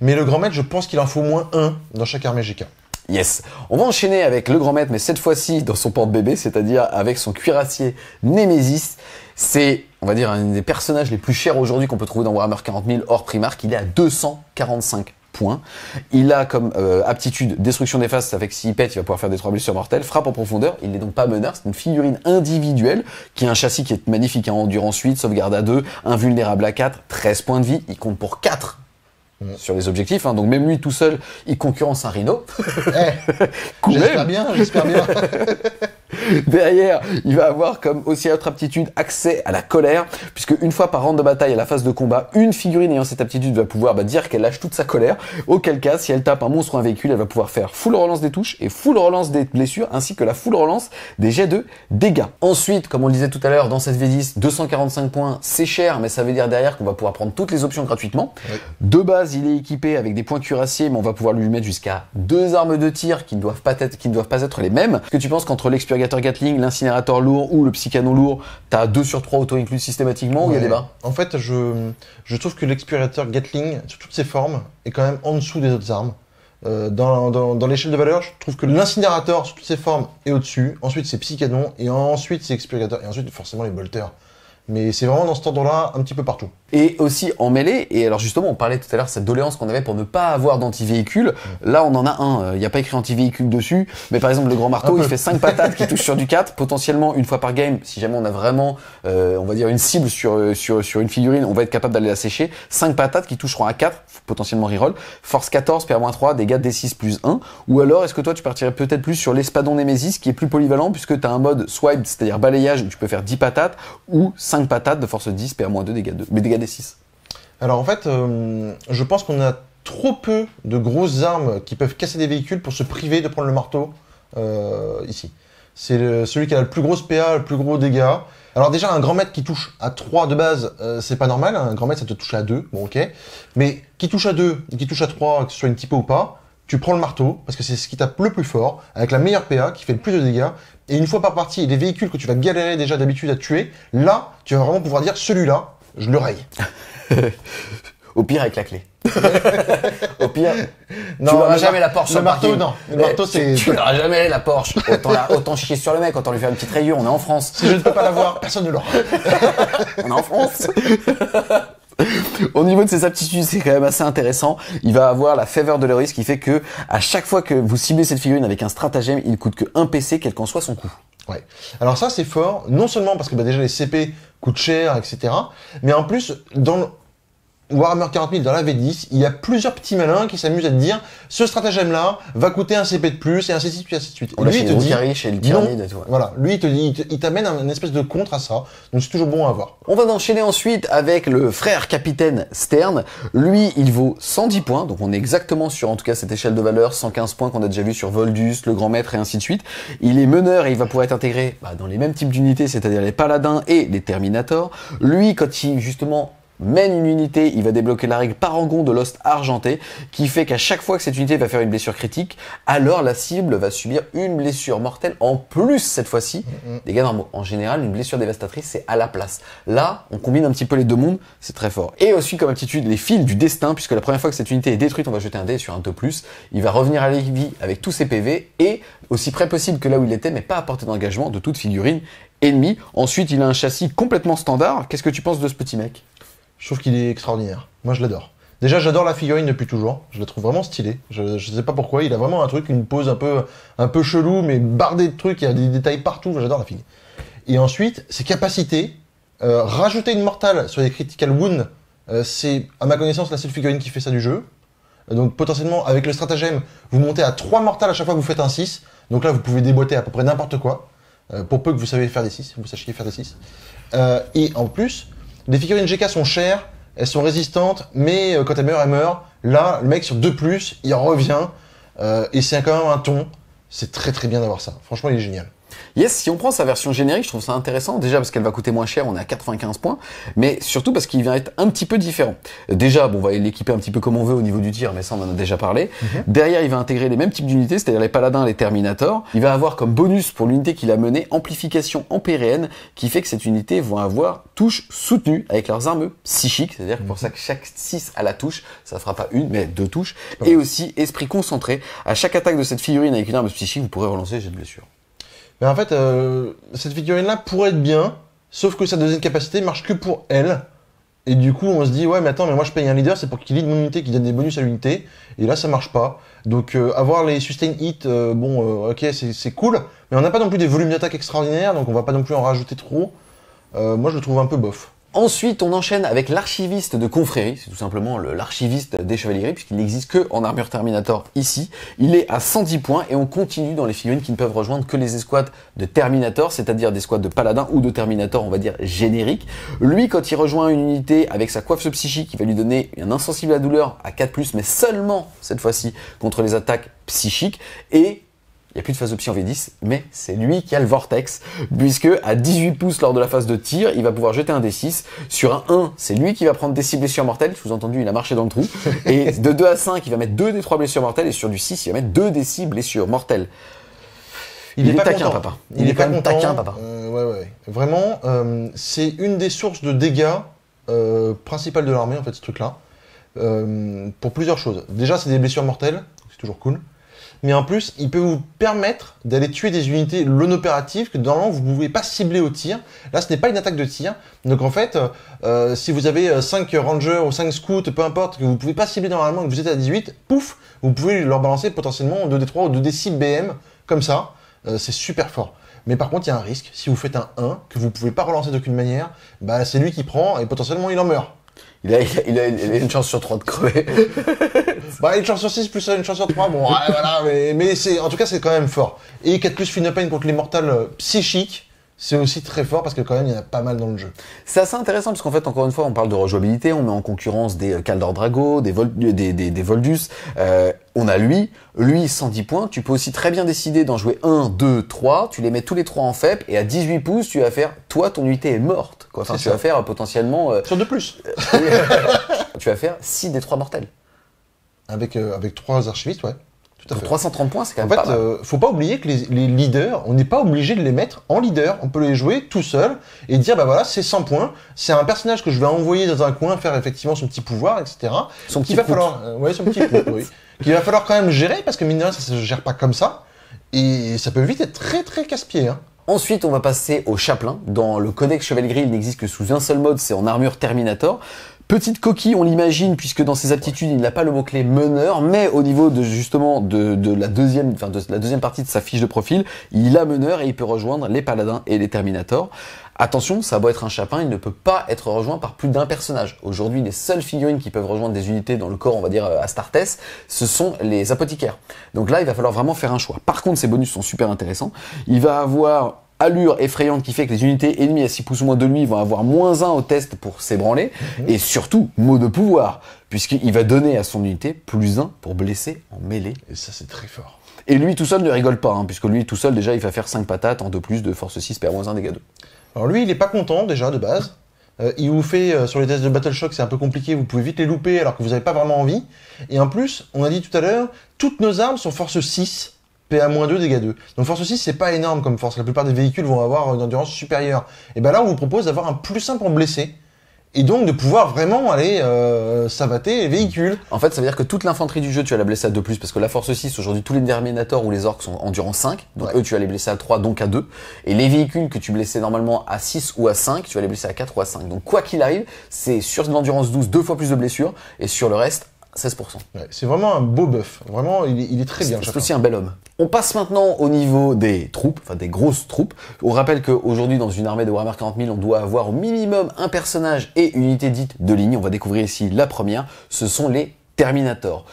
Mais le grand maître, je pense qu'il en faut au moins un dans chaque armée GK. Yes. On va enchaîner avec le grand maître, mais cette fois-ci dans son porte-bébé, c'est-à-dire avec son cuirassier Némésis. C'est, on va dire, un des personnages les plus chers aujourd'hui qu'on peut trouver dans Warhammer 40 000 hors Primark. Il est à 245 il a comme euh, aptitude destruction des faces, ça fait que s'il pète, il va pouvoir faire des trois blessures mortelles. Frappe en profondeur, il n'est donc pas meneur, c'est une figurine individuelle qui a un châssis qui est magnifique, hein, endurance 8, sauvegarde à 2, invulnérable à 4, 13 points de vie, il compte pour 4 mm. sur les objectifs. Hein. Donc même lui tout seul, il concurrence un rhino. Eh. bien, j'espère bien. Derrière, il va avoir comme aussi autre aptitude accès à la colère, puisque une fois par rang de bataille à la phase de combat, une figurine ayant cette aptitude va pouvoir bah, dire qu'elle lâche toute sa colère, auquel cas si elle tape un monstre ou un véhicule, elle va pouvoir faire full relance des touches et full relance des blessures, ainsi que la full relance des jets de dégâts. Ensuite, comme on le disait tout à l'heure, dans cette V10, 245 points, c'est cher, mais ça veut dire derrière qu'on va pouvoir prendre toutes les options gratuitement. De base, il est équipé avec des points cuirassiers, mais on va pouvoir lui mettre jusqu'à deux armes de tir qui ne doivent pas être, doivent pas être les mêmes. que tu penses qu'entre l'expérience Gatling, l'incinérateur lourd ou le psychanon lourd, t'as 2 sur 3 auto-inclus systématiquement ou il y a débat En fait, je, trouve que l'expirateur Gatling, sur toutes ses formes, est quand même en dessous des autres armes. Euh, dans, l'échelle de valeur, je trouve que l'incinérateur, sur toutes ses formes, est au-dessus. Ensuite, c'est Psychanon. Et ensuite, c'est expirateur. Et ensuite, forcément, les bolters. Mais c'est vraiment dans ce temps là un petit peu partout. Et aussi en mêlée, et alors justement, on parlait tout à l'heure de cette doléance qu'on avait pour ne pas avoir d'anti-véhicule. Là, on en a un. Euh, il n'y a pas écrit anti-véhicule dessus. Mais par exemple, le grand marteau, il fait 5 patates qui touchent sur du 4. Potentiellement, une fois par game, si jamais on a vraiment, euh, on va dire, une cible sur, euh, sur, sur une figurine, on va être capable d'aller la sécher. 5 patates qui toucheront à 4, potentiellement reroll. Force 14, moins 3, dégâts D6 plus 1. Ou alors, est-ce que toi, tu partirais peut-être plus sur l'espadon Nemesis, qui est plus polyvalent, puisque tu as un mode swipe, c'est-à-dire balayage, où tu peux faire 10 patates, ou 5 patate de force 10, PA-2, dégâts 2, mais dégâts des 6. Alors en fait, euh, je pense qu'on a trop peu de grosses armes qui peuvent casser des véhicules pour se priver de prendre le marteau euh, ici. C'est celui qui a le plus grosse PA, le plus gros dégâts. Alors déjà, un grand maître qui touche à 3 de base, euh, c'est pas normal. Hein. Un grand maître, ça te touche à 2, bon ok. Mais qui touche à 2 qui touche à 3, que ce soit une typo ou pas, tu prends le marteau, parce que c'est ce qui tape le plus fort, avec la meilleure PA, qui fait le plus de dégâts, et une fois par partie, les des véhicules que tu vas galérer déjà d'habitude à tuer, là, tu vas vraiment pouvoir dire celui-là, je le raye. Au pire avec la clé. Au pire, non, tu n'auras jamais la Porsche. Le marteau, non. Le marteau, c'est. Tu n'auras jamais la Porsche. Autant, la, autant, chier sur le mec, autant lui faire une petite rayure. On est en France. Si je ne peux pas l'avoir, personne ne l'aura. on est en France. Au niveau de ses aptitudes, c'est quand même assez intéressant. Il va avoir la faveur de risque qui fait que à chaque fois que vous ciblez cette figurine avec un stratagème, il coûte que un PC, quel qu'en soit son coût. Ouais. Alors ça, c'est fort, non seulement parce que bah, déjà les CP coûtent cher, etc. Mais en plus, dans Warhammer 40 dans la V10, il y a plusieurs petits malins qui s'amusent à te dire ce stratagème-là va coûter un CP de plus et ainsi de suite, et ainsi de suite. Et lui, il te dit, Voilà, lui il te dit, il t'amène un espèce de contre à ça, donc c'est toujours bon à voir. On va enchaîner ensuite avec le frère capitaine Stern. Lui, il vaut 110 points, donc on est exactement sur en tout cas cette échelle de valeur 115 points qu'on a déjà vu sur Voldus, le Grand Maître et ainsi de suite. Il est meneur et il va pouvoir être intégré bah, dans les mêmes types d'unités, c'est-à-dire les Paladins et les Terminators. Lui, quand il justement mène une unité, il va débloquer la règle Parangon de Lost Argenté, qui fait qu'à chaque fois que cette unité va faire une blessure critique, alors la cible va subir une blessure mortelle en plus cette fois-ci Les mm, mm. gars En général, une blessure dévastatrice, c'est à la place. Là, on combine un petit peu les deux mondes, c'est très fort. Et aussi comme aptitude, les fils du destin, puisque la première fois que cette unité est détruite, on va jeter un dé sur un 2+, il va revenir à la vie avec tous ses PV, et aussi près possible que là où il était, mais pas à portée d'engagement de toute figurine ennemie. Ensuite, il a un châssis complètement standard. Qu'est-ce que tu penses de ce petit mec je trouve qu'il est extraordinaire. Moi, je l'adore. Déjà, j'adore la figurine depuis toujours. Je la trouve vraiment stylée. Je, ne sais pas pourquoi. Il a vraiment un truc, une pose un peu, un peu chelou, mais bardée de trucs. Il y a des détails partout. J'adore la fille. Et ensuite, ses capacités. Euh, rajouter une mortale sur les critical wounds, euh, c'est à ma connaissance la seule figurine qui fait ça du jeu. Euh, donc potentiellement, avec le stratagème, vous montez à 3 mortales à chaque fois que vous faites un 6. Donc là, vous pouvez déboîter à peu près n'importe quoi. pour peu que vous savez faire des 6, vous sachiez faire des 6. et en plus, les figurines GK sont chères, elles sont résistantes, mais euh, quand elle meurt, elle meurt. Là, le mec sur 2 plus, il revient. Euh, et c'est quand même un ton. C'est très très bien d'avoir ça. Franchement, il est génial. Yes, si on prend sa version générique, je trouve ça intéressant, déjà parce qu'elle va coûter moins cher, on est à 95 points, mais surtout parce qu'il vient être un petit peu différent. Déjà, bon, on va l'équiper un petit peu comme on veut au niveau du tir, mais ça on en a déjà parlé. Mhm. Derrière, il va intégrer les mêmes types d'unités, c'est-à-dire les paladins, les terminators. Il va avoir comme bonus pour l'unité qu'il a menée, amplification ampérienne, qui fait que cette unité va avoir touche soutenue avec leurs armes psychiques, c'est-à-dire pour mhm. ça que chaque 6 à la touche, ça fera pas une, mais deux touches, et aussi esprit concentré. À chaque attaque de cette figurine avec une arme psychique, vous pourrez relancer j'ai de blessure. Mais en fait, euh, cette figurine-là pourrait être bien, sauf que sa deuxième capacité marche que pour elle. Et du coup, on se dit, ouais, mais attends, mais moi je paye un leader, c'est pour qu'il lead mon unité, qu'il donne des bonus à l'unité. Et là, ça marche pas. Donc, avoir euh, les sustain Hit euh, », bon, ok, c'est cool. Mais on n'a pas non plus des volumes d'attaque extraordinaires, donc on va pas non plus en rajouter trop. moi, je le trouve un peu bof. Ensuite, on enchaîne avec l'archiviste de confrérie, c'est tout simplement l'archiviste des chevaliers puisqu'il n'existe que en armure Terminator ici. Il est à 110 points et on continue dans les figurines qui ne peuvent rejoindre que les escouades de Terminator, c'est-à-dire des escouades de paladins ou de Terminator, on va dire générique. Lui, quand il rejoint une unité avec sa coiffe psychique, il va lui donner un insensible à douleur à 4+, mais seulement cette fois-ci contre les attaques psychiques, et il n'y a plus de phase option V10, mais c'est lui qui a le vortex, puisque à 18 pouces lors de la phase de tir, il va pouvoir jeter un D6. Sur un 1, c'est lui qui va prendre des 6 blessures mortelles, sous-entendu il a marché dans le trou. Et de 2 à 5, il va mettre 2 des 3 blessures mortelles, et sur du 6, il va mettre 2 des 6 blessures mortelles. Il, est, taquin, papa. Il, est, pas content. taquin, papa. Euh, Vraiment, euh, c'est une des sources de dégâts euh, principales de l'armée, en fait, ce truc-là. pour plusieurs choses. Déjà, c'est des blessures mortelles, c'est toujours cool mais en plus, il peut vous permettre d'aller tuer des unités non opératives que normalement vous ne pouvez pas cibler au tir. Là, ce n'est pas une attaque de tir. Donc en fait, euh, si vous avez 5 euh, rangers ou 5 scouts, peu importe, que vous ne pouvez pas cibler normalement, que vous êtes à 18, pouf, vous pouvez leur balancer potentiellement 2D3 ou 2D6 BM, comme ça. Euh, c'est super fort. Mais par contre, il y a un risque. Si vous faites un 1, que vous ne pouvez pas relancer d'aucune manière, bah, c'est lui qui prend et potentiellement il en meurt. Il a, une chance sur 3 de crever. bah, une chance sur 6 plus une chance sur 3, bon, ouais, voilà, mais, en tout cas, c'est quand même fort. Et 4 plus peine contre les psychique, euh, psychiques, c'est aussi très fort parce que quand même, il y en a pas mal dans le jeu. C'est assez intéressant parce qu'en fait, encore une fois, on parle de rejouabilité, on met en concurrence des euh, Caldor Drago, des, euh, Voldus, on a lui, lui 110 points, tu peux aussi très bien décider d'en jouer 1, 2, 3, tu les mets tous les trois en faible et à 18 pouces, tu vas faire, toi, ton unité est morte Quoi. tu vas faire potentiellement. Sur de plus. tu vas faire 6 des 3 mortels. Avec, euh, avec 3 archivistes, ouais. Tout à fait. 330 points, c'est quand même en fait, euh, faut pas oublier que les, leaders, on n'est pas obligé de les mettre en leader. On peut les jouer tout seul et dire, bah voilà, c'est 100 points. C'est un personnage que je vais envoyer dans un coin faire effectivement son petit pouvoir, etc. Euh, son petit va son petit Qu'il va falloir quand même gérer parce que mine de rien, ça se gère pas comme ça. Et ça peut vite être très très casse pieds hein. Ensuite, on va passer au Chaplin. Dans le codex Cheval Gris, il n'existe que sous un seul mode, c'est en armure Terminator. Petite coquille, on l'imagine, puisque dans ses aptitudes, il n'a pas le mot-clé meneur, mais au niveau de justement de, de la deuxième, enfin de la deuxième partie de sa fiche de profil, il a meneur et il peut rejoindre les paladins et les terminators. Attention, ça doit être un chapin, il ne peut pas être rejoint par plus d'un personnage. Aujourd'hui, les seules figurines qui peuvent rejoindre des unités dans le corps, on va dire euh, Astartes, ce sont les apothicaires. Donc là, il va falloir vraiment faire un choix. Par contre, ces bonus sont super intéressants. Il va avoir allure effrayante qui fait que les unités ennemies à 6 pouces ou moins de lui vont avoir moins 1 au test pour s'ébranler. Mhm. Et surtout, mot de pouvoir, puisqu'il va donner à son unité plus 1 pour blesser en mêlée. Et ça, c'est très fort. Et lui tout seul ne rigole pas, hein, puisque lui tout seul, déjà, il va faire 5 patates en 2 plus de force 6, perd moins 1 dégâts 2. Alors lui, il est pas content déjà de base. Euh, il vous fait euh, sur les tests de Battleshock, c'est un peu compliqué, vous pouvez vite les louper alors que vous n'avez pas vraiment envie. Et en plus, on a dit tout à l'heure, toutes nos armes sont force 6, PA-2, dégâts 2. Donc force 6, c'est pas énorme comme force, la plupart des véhicules vont avoir une endurance supérieure. Et ben là, on vous propose d'avoir un plus simple en blessé, et donc de pouvoir vraiment aller euh, les véhicules. En fait, ça veut dire que toute l'infanterie du jeu, tu as la blesser à 2 plus, parce que la force 6, aujourd'hui, tous les Terminators ou les orques sont Endurance 5, donc eux, tu vas les blesser à 3, donc à 2. Et les véhicules que tu blessais normalement à 6 ou à 5, tu vas les blesser à 4 ou à 5. Donc quoi qu'il arrive, c'est sur l'endurance 12, deux fois plus de blessures, et sur le reste, 16%. c'est vraiment un beau bœuf. Vraiment, il est, très bien. C'est aussi un bel homme. On passe maintenant au niveau des troupes, enfin des grosses troupes. On rappelle qu'aujourd'hui, dans une armée de Warhammer 40 000, on doit avoir au minimum un personnage et une unité dite de ligne. On va découvrir ici la première. Ce sont les Terminators.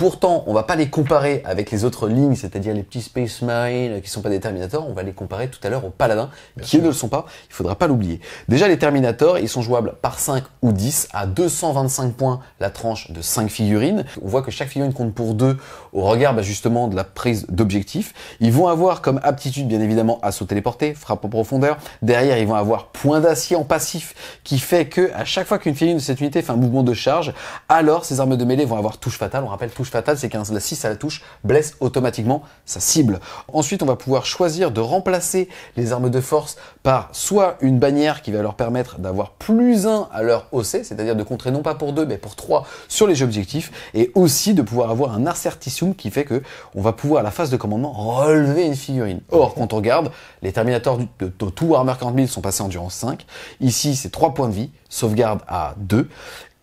Pourtant, on va pas les comparer avec les autres lignes, c'est-à-dire les petits Space Marines qui sont pas des Terminators, on va les comparer tout à l'heure aux Paladins, qui ne le sont pas, il faudra pas l'oublier. Déjà, les Terminators, ils sont jouables par 5 ou 10 à 225 points la tranche de 5 figurines. On voit que chaque figurine compte pour 2 au regard bah, justement de la prise d'objectif. Ils vont avoir comme aptitude bien évidemment à se téléporter, frappe en profondeur. Derrière, ils vont avoir point d'acier en passif qui fait que à chaque fois qu'une figurine de cette unité fait un mouvement de charge, alors ces armes de mêlée vont avoir touche fatale. On rappelle touche fatale, c'est qu'un 6 à la touche blesse automatiquement sa cible. Ensuite, on va pouvoir choisir de remplacer les armes de force par soit une bannière qui va leur permettre d'avoir plus 1 à leur OC, c'est-à-dire de contrer non pas pour 2 mais pour 3 sur les objectifs, et aussi de pouvoir avoir un assertissum qui fait que on va pouvoir à la phase de commandement relever une figurine. Or, quand on regarde, les Terminators de, armor tout Warhammer 40 000 sont passés en endurance 5. Ici, c'est 3 points de vie, sauvegarde à 2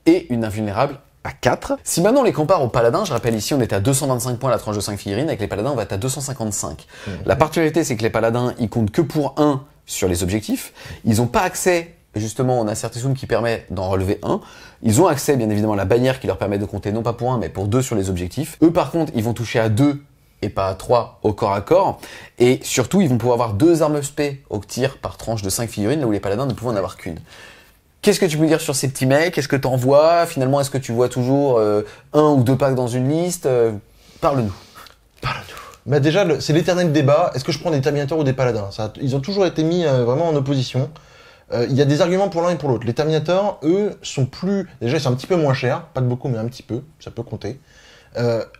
et une invulnérable 4. Si maintenant on les compare aux paladins, je rappelle ici on était à 225 points la tranche de 5 figurines, avec les paladins on va être à 255. Mhm. La particularité c'est que les paladins ils comptent que pour 1 sur les objectifs, ils n'ont pas accès justement au a qui permet d'en relever un. Ils ont accès bien évidemment à la bannière qui leur permet de compter non pas pour 1 mais pour 2 sur les objectifs. Eux par contre ils vont toucher à 2 et pas à 3 au corps à corps. Et surtout ils vont pouvoir avoir deux armes SP au tir par tranche de 5 figurines là où les paladins ne pouvaient en avoir qu'une. Qu'est-ce que tu peux dire sur ces petits mecs Qu'est-ce que t'en vois Finalement, est-ce que tu vois toujours euh, un ou deux packs dans une liste euh, Parle-nous. Parle-nous. Bah déjà, c'est l'éternel débat. Est-ce que je prends des Terminators ou des Paladins Ils ont toujours été mis euh, vraiment en opposition. Il y a des arguments pour l'un et pour l'autre. Les Terminators, eux, sont plus... Déjà, ils sont un petit peu moins chers. Pas de beaucoup, mais un petit peu. Ça peut compter.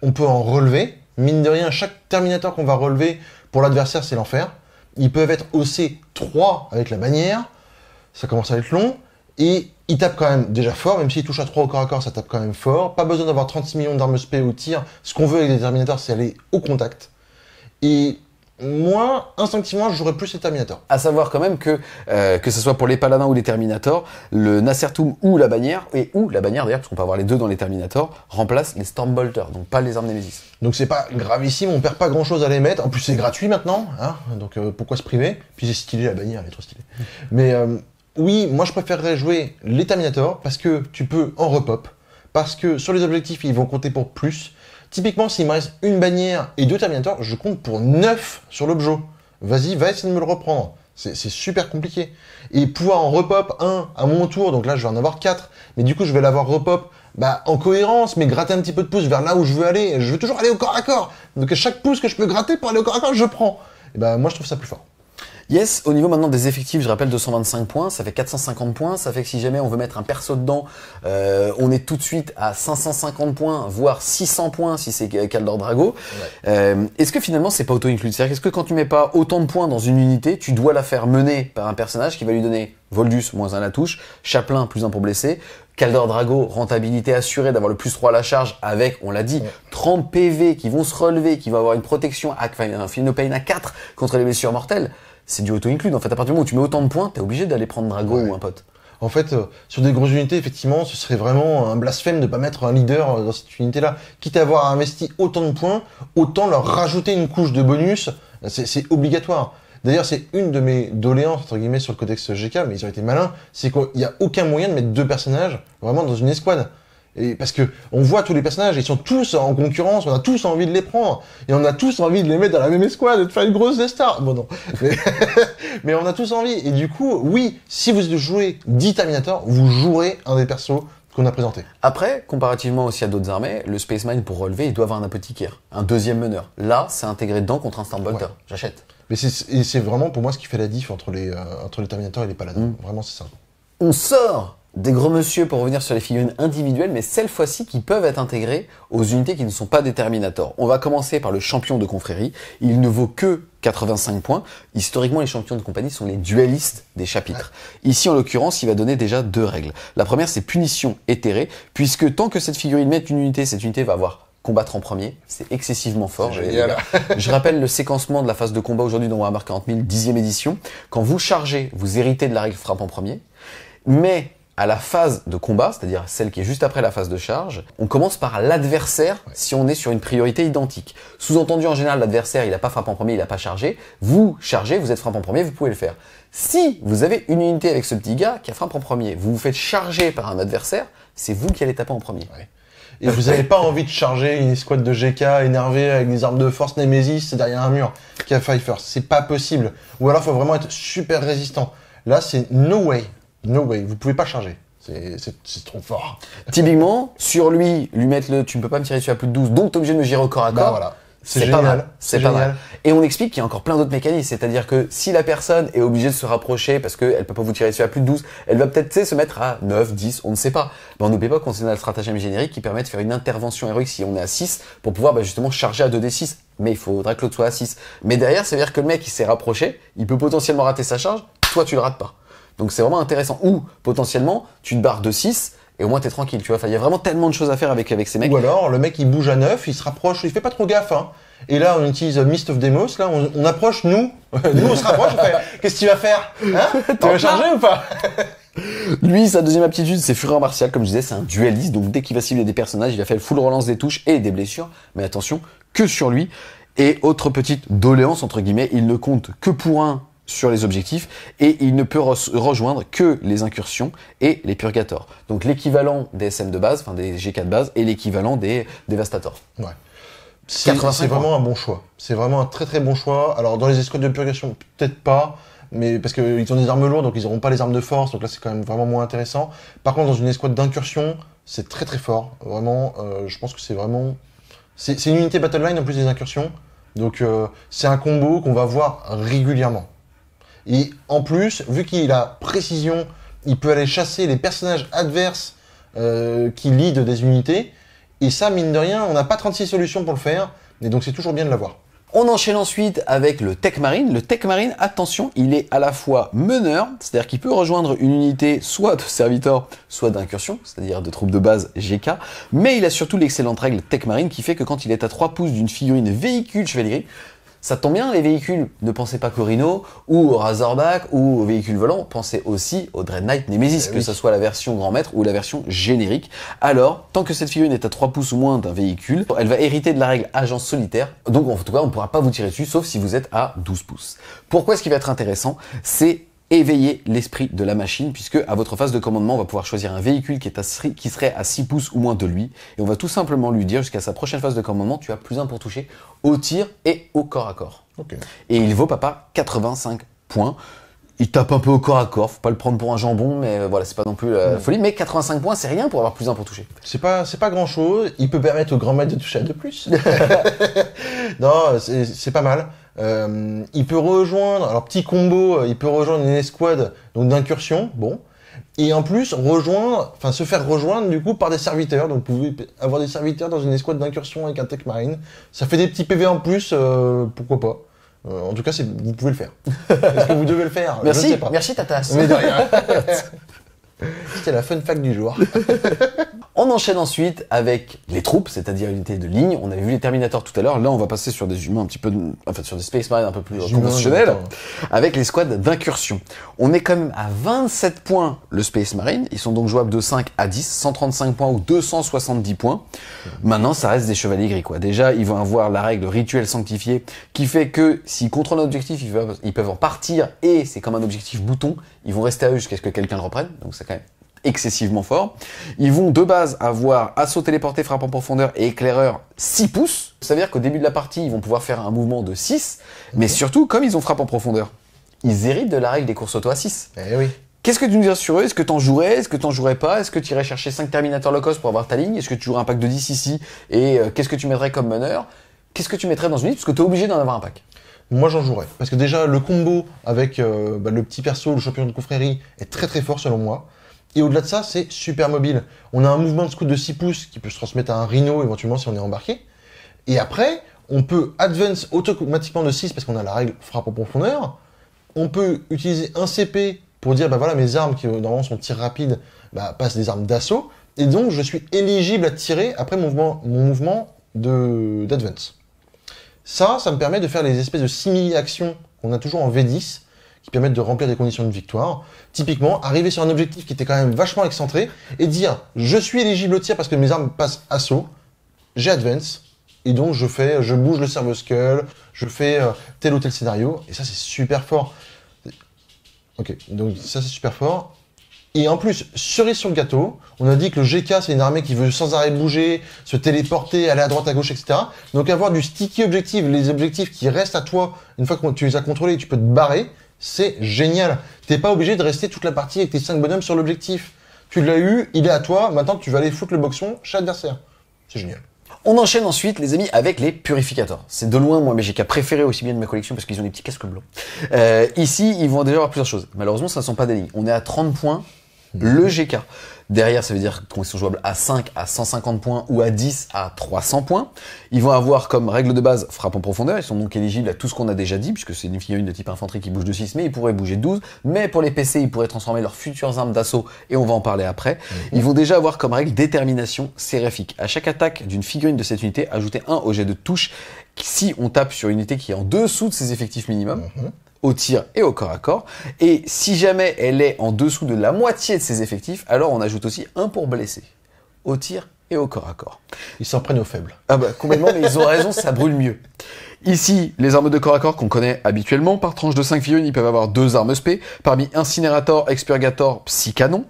on peut en relever. Mine de rien, chaque Terminator qu'on va relever pour l'adversaire, c'est l'enfer. Ils peuvent être haussés 3 avec la bannière. Ça commence à être long. Et il tape quand même déjà fort, même s'il touche à 3 au corps à corps, ça tape quand même fort. Pas besoin d'avoir 36 millions d'armes sp au tir. Ce qu'on veut avec les Terminators, c'est aller au contact. Et moi, instinctivement, j'aurais plus les Terminators. À savoir quand même que, euh, que ce soit pour les Paladins ou les Terminators, le Nassertum ou la bannière, et ou la bannière d'ailleurs, parce qu'on peut avoir les deux dans les Terminators, remplace les Stormbolters, donc pas les armes Nemesis. Donc c'est pas gravissime, on perd pas grand chose à les mettre. En plus, c'est gratuit maintenant, hein donc euh, pourquoi se priver Puis j'ai stylé la bannière, elle est trop stylée. Mais. Euh, oui, moi je préférerais jouer les Terminators, parce que tu peux en repop, parce que sur les objectifs ils vont compter pour plus. Typiquement, s'il me reste une bannière et deux Terminators, je compte pour 9 sur l'objet. Vas-y, va essayer de me le reprendre. C'est super compliqué. Et pouvoir en repop un à mon tour, donc là je vais en avoir 4, mais du coup je vais l'avoir repop bah, en cohérence, mais gratter un petit peu de pouce vers là où je veux aller. Je veux toujours aller au corps à corps. Donc à chaque pouce que je peux gratter pour aller au corps à corps, je prends. Et bah moi je trouve ça plus fort. Yes, au niveau maintenant des effectifs, je rappelle 225 points, ça fait 450 points, ça fait que si jamais on veut mettre un perso dedans, euh, on est tout de suite à 550 points, voire 600 points si c'est Caldor Drago. Euh, est-ce que finalement c'est pas auto-include C'est-à-dire ce que quand tu mets pas autant de points dans une unité, tu dois la faire mener par un personnage qui va lui donner Voldus, moins un à la touche, Chaplin, plus un pour blesser, Caldor Drago, rentabilité assurée d'avoir le plus 3 à la charge avec, on l'a dit, 30 PV qui vont se relever, qui vont avoir une protection, enfin un Pain à 4 contre les blessures mortelles c'est du auto-include. En fait, à partir du moment où tu mets autant de points, t'es obligé d'aller prendre Drago ou un pote. En fait, euh, sur des grosses unités, effectivement, ce serait vraiment un blasphème de pas mettre un leader euh, dans cette unité-là. Quitte à avoir investi autant de points, autant leur rajouter une couche de bonus, c'est obligatoire. D'ailleurs, c'est une de mes doléances, entre guillemets, sur le codex GK, mais ils ont été malins, c'est qu'il n'y a aucun moyen de mettre deux personnages vraiment dans une escouade. Et parce que on voit tous les personnages, ils sont tous en concurrence, on a tous envie de les prendre, et on a tous envie de les mettre dans la même escouade et de faire une grosse des Bon non, mais, on a tous envie. Et du coup, oui, si vous jouez 10 Terminator, vous jouerez un des persos qu'on a présenté. Après, comparativement aussi à d'autres armées, le Space Spaceman pour relever, il doit avoir un apothicaire, un deuxième meneur. Là, c'est intégré dedans contre un Starbolter. J'achète. Mais c'est vraiment pour moi ce qui fait la diff entre les, euh, entre les Terminator et les Paladins. Mm. Vraiment, c'est ça. On sort des gros monsieur pour revenir sur les figurines individuelles, mais cette fois-ci qui peuvent être intégrées aux unités qui ne sont pas déterminators. On va commencer par le champion de confrérie. Il ne vaut que 85 points. Historiquement, les champions de compagnie sont les dualistes des chapitres. Ici, en l'occurrence, il va donner déjà deux règles. La première, c'est punition éthérée, puisque tant que cette figurine met une unité, cette unité va avoir combattre en premier. C'est excessivement fort. Je rappelle le séquencement de la phase de combat aujourd'hui dans Warhammer 40 000, 10e édition. Quand vous chargez, vous héritez de la règle frappe en premier. Mais à la phase de combat, c'est-à-dire celle qui est juste après la phase de charge, on commence par l'adversaire si on est sur une priorité identique. Sous-entendu, en général, l'adversaire, il n'a pas frappé en premier, il n'a pas chargé. Vous chargez, vous êtes frappé en premier, vous pouvez le faire. Si vous avez une unité avec ce petit gars qui a frappé en premier, vous vous faites charger par un adversaire, c'est vous qui allez taper en premier. Et vous n'avez pas envie de charger une escouade de GK énervée avec des armes de force Nemesis derrière un mur qui a First. C'est pas possible. Ou alors, faut vraiment être super résistant. Là, c'est no way. No way, vous pouvez pas charger. C'est trop fort. Typiquement, sur lui, lui mettre le tu ne peux pas me tirer dessus à plus de 12, donc es obligé de me gérer au corps à bah, corps. C'est pas mal. C'est pas mal. Et on explique qu'il y a encore plein d'autres mécanismes. C'est-à-dire que si la personne est obligée de se rapprocher parce qu'elle peut pas vous tirer dessus à plus de 12, elle va peut-être, se mettre à 9, 10, on ne sait pas. Mais on n'oublie pas qu'on a le stratagème générique qui permet de faire une intervention héroïque si on est à 6 pour pouvoir, bah, justement charger à 2d6. Mais il faudra que l'autre soit à 6. Mais derrière, ça veut dire que le mec, il s'est rapproché, il peut potentiellement rater sa charge, toi, tu le rates pas. Donc c'est vraiment intéressant. Ou potentiellement, tu te barres de 6 et au moins t'es tranquille, tu vois. il y a vraiment tellement de choses à faire avec, avec ces mecs. Ou alors, le mec il bouge à 9, il se rapproche, il fait pas trop gaffe, hein. Et là, on utilise Mist of Demos, là, on, approche, nous. nous, on se rapproche, qu'est-ce qu'il tu vas faire? Hein tu vas charger ou pas? Lui, sa deuxième aptitude, c'est fureur martial. Comme je disais, c'est un dualiste. Donc, dès qu'il va cibler des personnages, il va faire le full relance des touches et des blessures. Mais attention, que sur lui. Et autre petite doléance, entre guillemets, il ne compte que pour un sur les objectifs et il ne peut rejoindre que les incursions et les purgators. Donc l'équivalent des SM de base, enfin des G4 de base, et l'équivalent des dévastateurs. Ouais. C'est vraiment un bon choix. C'est vraiment un très très bon choix. Alors dans les escouades de purgation, peut-être pas, mais parce qu'ils ont des armes lourdes, donc ils n'auront pas les armes de force, donc là c'est quand même vraiment moins intéressant. Par contre dans une escouade d'incursion, c'est très très fort. Vraiment, euh, je pense que c'est vraiment... C'est une unité line en plus des incursions. Donc euh, c'est un combo qu'on va voir régulièrement. Et en plus, vu qu'il a précision, il peut aller chasser les personnages adverses euh, qui lead des unités. Et ça, mine de rien, on n'a pas 36 solutions pour le faire. Mais donc c'est toujours bien de l'avoir. On enchaîne ensuite avec le Tech Marine. Le Tech Marine, attention, il est à la fois meneur, c'est-à-dire qu'il peut rejoindre une unité soit de serviteur, soit d'incursion, c'est-à-dire de troupes de base GK, mais il a surtout l'excellente règle Tech Marine qui fait que quand il est à 3 pouces d'une figurine véhicule chevalerie, ça tombe bien, les véhicules, ne pensez pas qu'au ou au Razorback ou aux véhicules volants, pensez aussi au Dread Nemesis, eh que ce soit la version grand maître ou la version générique. Alors, tant que cette figurine est à 3 pouces ou moins d'un véhicule, elle va hériter de la règle agence solitaire, donc en tout cas, on ne pourra pas vous tirer dessus, sauf si vous êtes à 12 pouces. Pourquoi est-ce qui va être intéressant C'est éveiller l'esprit de la machine, puisque à votre phase de commandement, on va pouvoir choisir un véhicule qui, est qui serait à 6 pouces ou moins de lui, et on va tout simplement lui dire jusqu'à sa prochaine phase de commandement, tu as plus 1 pour toucher au tir et au corps à corps. Et il vaut, papa, 85 points. Il tape un peu au corps à corps, faut pas le prendre pour un jambon, mais euh, voilà, c'est pas non plus la euh, hmm. folie. Mais 85 points, c'est rien pour avoir plus un pour toucher. C'est pas, c'est pas grand chose. Il peut permettre au grand maître de toucher à plus. non, c'est pas mal. Euh, il peut rejoindre, alors petit combo, euh, il peut rejoindre une escouade donc d'incursion, bon. Et en plus, rejoindre, enfin se faire rejoindre du coup par des serviteurs. Donc vous pouvez avoir des serviteurs dans une escouade d'incursion avec un tech marine. Ça fait des petits PV en plus, euh, pourquoi pas. Euh, en tout cas, vous pouvez le faire. Est-ce que vous devez le faire Merci, merci Tatas. Mais de C'était la fun fac du jour. on enchaîne ensuite avec les troupes, c'est-à-dire l'unité de ligne. On avait vu les Terminators tout à l'heure. Là, on va passer sur des humains un petit peu, enfin, sur des Space Marines un peu plus conventionnels, avec les squads d'incursion. On est quand même à 27 points le Space Marine. Ils sont donc jouables de 5 à 10, 135 points ou 270 points. Maintenant, ça reste des chevaliers gris, quoi. Déjà, ils vont avoir la règle rituel sanctifié qui fait que s'ils contrôlent un objectif, ils peuvent en partir et c'est comme un objectif bouton. Ils vont rester à eux jusqu'à ce que quelqu'un le reprenne, donc c'est quand même excessivement fort. Ils vont de base avoir assaut téléporté, frappe en profondeur et éclaireur 6 pouces. Ça veut dire qu'au début de la partie, ils vont pouvoir faire un mouvement de 6, mais surtout, comme ils ont frappe en profondeur, ils héritent de la règle des courses auto à 6. Eh oui. Qu'est-ce que tu nous dis sur eux Est-ce que en jouerais Est-ce que t'en jouerais pas Est-ce que tu irais chercher 5 Terminator low cost pour avoir ta ligne Est-ce que tu jouerais un pack de 10 ici Et euh, qu'est-ce que tu mettrais comme meneur Qu'est-ce que tu mettrais dans une liste Parce que tu es obligé d'en avoir un pack moi j'en jouerais. Parce que déjà, le combo avec euh, bah, le petit perso, le champion de confrérie, est très très fort selon moi. Et au-delà de ça, c'est super mobile. On a un mouvement de scout de 6 pouces qui peut se transmettre à un rhino éventuellement si on est embarqué. Et après, on peut advance automatiquement de 6 parce qu'on a la règle frappe en profondeur. On peut utiliser un CP pour dire, bah voilà, mes armes qui normalement sont tir rapide, bah, passent des armes d'assaut. Et donc, je suis éligible à tirer après mouvement, mon mouvement d'advance. Ça, ça me permet de faire les espèces de simili-actions qu'on a toujours en V10, qui permettent de remplir des conditions de victoire. Typiquement, arriver sur un objectif qui était quand même vachement excentré et dire je suis éligible au tir parce que mes armes passent assaut, j'ai advance, et donc je fais, je bouge le cerveau skull, je fais euh, tel ou tel scénario, et ça c'est super fort. Ok, donc ça c'est super fort. Et en plus, cerise sur le gâteau, on a dit que le GK, c'est une armée qui veut sans arrêt bouger, se téléporter, aller à droite, à gauche, etc. Donc avoir du sticky objectif, les objectifs qui restent à toi, une fois que tu les as contrôlés, tu peux te barrer, c'est génial. Tu T'es pas obligé de rester toute la partie avec tes 5 bonhommes sur l'objectif. Tu l'as eu, il est à toi, maintenant tu vas aller foutre le boxon chez l'adversaire. C'est génial. On enchaîne ensuite, les amis, avec les purificateurs. C'est de loin, moi, mes GK préférés aussi bien de ma collection parce qu'ils ont des petits casques blancs. Euh, ici, ils vont déjà avoir plusieurs choses. Malheureusement, ça ne sont pas des lignes. On est à 30 points Mhm. Le GK. Derrière, ça veut dire qu'ils sont jouables à 5 à 150 points ou à 10 à 300 points. Ils vont avoir comme règle de base frappe en profondeur. Ils sont donc éligibles à tout ce qu'on a déjà dit, puisque c'est une figurine de type infanterie qui bouge de 6, mais ils pourraient bouger de 12. Mais pour les PC, ils pourraient transformer leurs futures armes d'assaut, et on va en parler après. Mhm. Ils vont déjà avoir comme règle détermination séraphique. À chaque attaque d'une figurine de cette unité, ajoutez un au jet de touche si on tape sur une unité qui est en dessous de ses effectifs minimum. Mhm au tir et au corps à corps. Et si jamais elle est en dessous de la moitié de ses effectifs, alors on ajoute aussi un pour blesser, au tir et au corps à corps. Ils s'en prennent aux faibles. Ah bah complètement, mais ils ont raison, ça brûle mieux. Ici, les armes de corps à corps qu'on connaît habituellement, par tranche de 5 figurines, ils peuvent avoir deux armes SP, parmi Incinérator, Expurgator, Psycanon.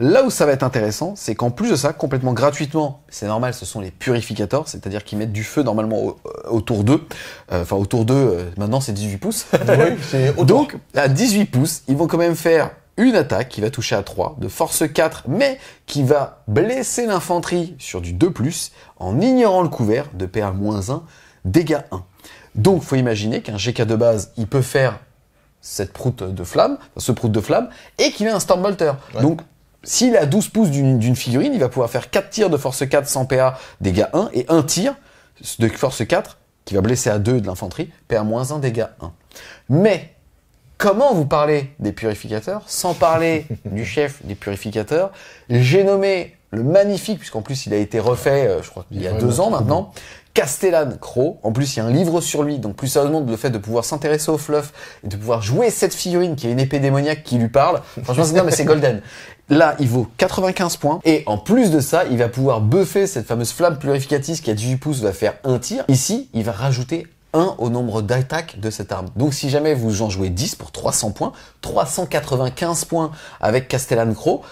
Là où ça va être intéressant, c'est qu'en plus de ça, complètement gratuitement, c'est normal, ce sont les purificateurs, c'est-à-dire qu'ils mettent du feu normalement euh, autour d'eux. Euh, enfin, autour d'eux, euh, maintenant c'est 18 pouces. Donc, à 18 pouces, ils vont quand même faire une attaque qui va toucher à 3, de force 4, mais qui va blesser l'infanterie sur du 2 ⁇ en ignorant le couvert de PA-1, dégâts 1. Donc, faut imaginer qu'un GK de base, il peut faire cette proute de flamme, ce proute de flamme, et qu'il a un Stormbolter. Donc, s'il a 12 pouces d'une figurine, il va pouvoir faire 4 tirs de force 4 sans PA, dégâts 1, et 1 tir de force 4 qui va blesser à 2 de l'infanterie, PA-1, dégâts 1. Mais comment vous parlez des purificateurs sans parler du chef des purificateurs J'ai nommé le magnifique, puisqu'en plus il a été refait, euh, je crois, il y a deux ans maintenant, Castellan Crow. En plus, il y a un livre sur lui, donc plus sérieusement, le fait de pouvoir s'intéresser au fluff et de pouvoir jouer cette figurine qui est une épée démoniaque qui lui parle, franchement, c'est mais c'est golden. Là, il vaut 95 points. Et en plus de ça, il va pouvoir buffer cette fameuse flamme purificatrice qui à 18 pouces va faire un tir. Ici, il va rajouter 1 au nombre d'attaques de cette arme. Donc si jamais vous en jouez 10 pour 300 points, 395 points avec Castellan Crow,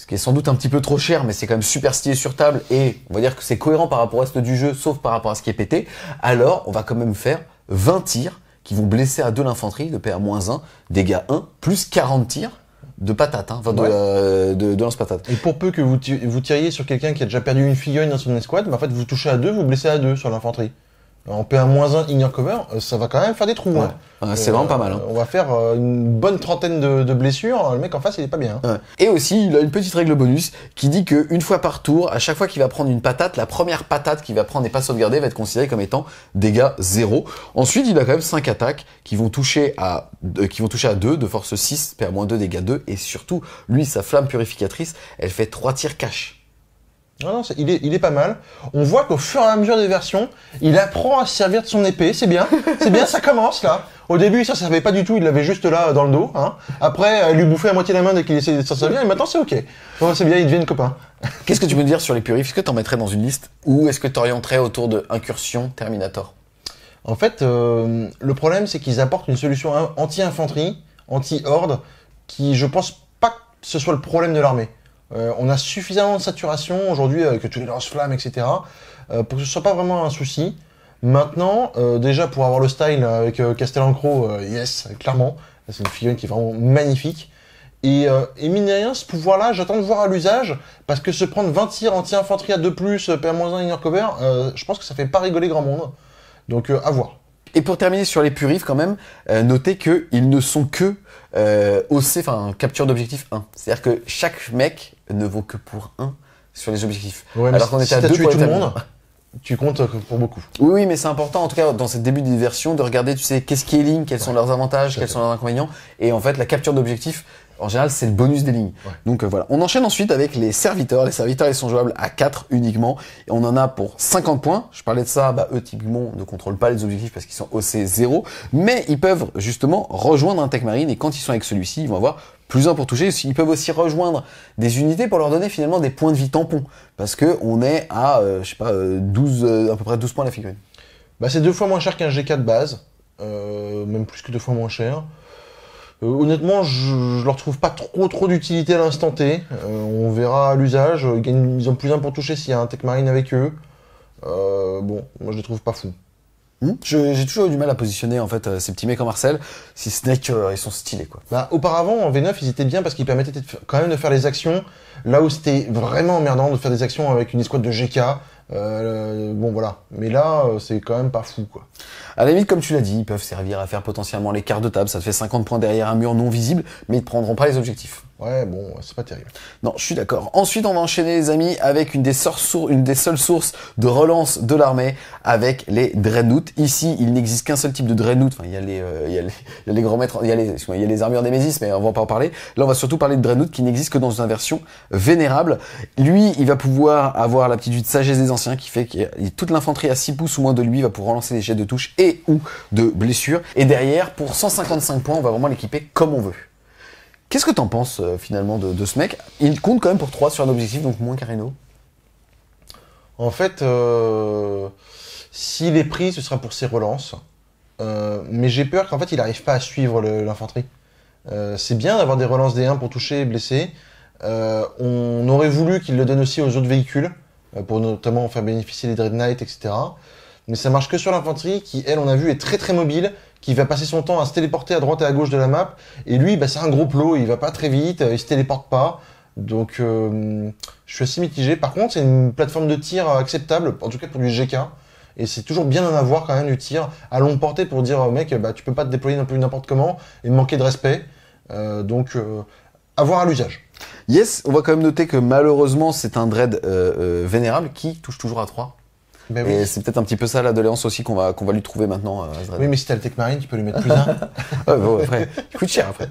ce qui est sans doute un petit peu trop cher, mais c'est quand même super stylé sur table, et on va dire que c'est cohérent par rapport au reste du jeu, sauf par rapport à ce qui est pété, alors on va quand même faire 20 tirs qui vont blesser à deux l'infanterie, de PA-1, dégâts 1, plus 40 tirs de patate, hein, de, euh, lance patate. Et pour peu que vous, tiriez sur quelqu'un qui a déjà perdu une figurine dans son escouade, en fait vous touchez à deux, vous blessez à deux sur l'infanterie. En PA-1 ignore cover, euh, ça va quand même faire des trous. Hein. c'est vraiment euh, pas mal. Hein. On va faire euh, une bonne trentaine de, blessures. Le mec en face, il est pas bien. Hein. Et aussi, il a une petite règle bonus qui dit qu'une fois par tour, à chaque fois qu'il va prendre une patate, la première patate qu'il va prendre et pas sauvegardée va être considérée comme étant dégâts 0. Ensuite, il a quand même 5 attaques qui vont toucher à qui vont toucher à 2 de force 6, PA-2 dégâts 2 et surtout, lui, sa flamme purificatrice, elle fait 3 tirs cash. Non, non, il, est, pas mal. On voit qu'au fur et à mesure des versions, il apprend à se servir de son épée. C'est bien, c'est bien, ça commence là. Au début, ça ne servait pas du tout, il l'avait juste là dans le dos. Hein. Après, elle euh, lui bouffait à moitié la main dès qu'il essayait de s'en servir, et maintenant c'est ok. Bon, c'est bien, ils deviennent copain. Qu'est-ce que tu peux dire sur les purifs Est-ce que tu en mettrais dans une liste Ou est-ce que tu orienterais autour de Incursion, Terminator En fait, euh, le problème, c'est qu'ils apportent une solution anti-infanterie, anti-horde, qui, je pense pas que ce soit le problème de l'armée. Euh, on a suffisamment de saturation aujourd'hui avec euh, tous les lance-flammes, etc. Euh, pour que ce soit pas vraiment un souci. Maintenant, déjà pour avoir le style avec Castellan crow yes, clairement. C'est une figurine qui est vraiment magnifique. Et, mine de rien, ce pouvoir-là, j'attends de voir à l'usage, parce que se prendre 20 tirs anti-infanterie à 2+, PA-1 inner cover, je pense que ça fait pas rigoler grand monde. Donc à voir. Et pour terminer sur les purifs quand même, notez qu'ils ne sont que euh, OC, enfin capture d'objectif 1. C'est-à-dire que chaque mec ne vaut que pour un sur les objectifs. Alors qu'on était à deux pour tout le monde. Tu comptes euh, pour beaucoup. Oui, mais c'est important, en tout cas, dans ces début de diversion, de regarder, tu sais, qu'est-ce qui est ligne, quels sont leurs avantages, quels sont leurs inconvénients. Et en fait, la capture d'objectifs, en général, c'est le bonus des lignes. Donc euh, voilà. On enchaîne ensuite avec les serviteurs. Les serviteurs, ils sont jouables à 4 uniquement. Et on en a pour 50 points. Je parlais de ça, bah, eux, typiquement, ne contrôlent pas les objectifs parce qu'ils sont OC 0. Mais ils peuvent, justement, rejoindre un tech marine. Et quand ils sont avec celui-ci, ils vont avoir plus un pour toucher. Ils peuvent aussi rejoindre des unités pour leur donner finalement des points de vie tampon. Parce que on est à, euh, je sais pas, 12, euh, euh, à peu près 12 points la figurine. Bah, c'est deux fois moins cher qu'un G4 de base. même plus que deux fois moins cher. honnêtement, je, ne leur trouve pas trop trop d'utilité à l'instant T. on verra à l'usage. Ils, ont plus un pour toucher s'il y a un Tech Marine avec eux. bon, moi je les trouve pas fous. Hmm j'ai toujours eu du mal à positionner en fait euh, ces petits mecs en Marcel, si ce n'est qu'ils euh, sont stylés quoi. Bah, auparavant en V9 ils étaient bien parce qu'ils permettaient quand même de faire les actions là où c'était vraiment emmerdant de faire des actions avec une escouade de GK. Euh, bon voilà, mais là c'est quand même pas fou quoi. À la limite, comme tu l'as dit, ils peuvent servir à faire potentiellement les cartes de table, ça te fait 50 points derrière un mur non visible, mais ils ne prendront pas les objectifs. Ouais, bon, c'est pas terrible. Non, je suis d'accord. Ensuite, on va enchaîner, les amis, avec une des, seules sources de relance de l'armée, avec les Dreadnoughts. Ici, il n'existe qu'un seul type de Dreadnought. Enfin, il y a les, euh, y grands maîtres, il y a les, armures des Mésis, mais on ne va pas en parler. Là, on va surtout parler de Dreadnought qui n'existe que dans une version vénérable. Lui, il va pouvoir avoir l'aptitude sagesse des anciens qui fait que toute l'infanterie à 6 pouces ou moins de lui va pouvoir relancer les jets de touche et ou de blessures Et derrière, pour 155 points, on va vraiment l'équiper comme on veut. Qu'est-ce que t'en penses euh, finalement de, ce mec Il compte quand même pour 3 sur un objectif, donc moins qu'Areno. En fait, euh, s'il est pris, ce sera pour ses relances. Euh, mais j'ai peur qu'en fait, il n'arrive pas à suivre l'infanterie. c'est bien d'avoir des relances des 1 pour toucher et blesser. on aurait voulu qu'il le donne aussi aux autres véhicules, pour notamment faire bénéficier les Dread Knight, etc mais ça marche que sur l'infanterie qui, elle, on a vu, est très très mobile, qui va passer son temps à se téléporter à droite et à gauche de la map. Et lui, bah, c'est un gros plot, il va pas très vite, euh, il se téléporte pas. Donc, euh, je suis assez mitigé. Par contre, c'est une plateforme de tir euh, acceptable, en tout cas pour du GK. Et c'est toujours bien d'en avoir quand même du tir à longue portée pour dire, mec, bah, tu peux pas te déployer n'importe comment et manquer de respect. donc, avoir à l'usage. Yes, on va quand même noter que malheureusement, c'est un dread vénérable qui touche toujours à 3 ben Et c'est peut-être un petit peu ça l'adolescence aussi qu'on va, qu'on va lui trouver maintenant. Euh, oui, mais si t'as le Tech Marine, tu peux lui mettre plus un. coûte cher après.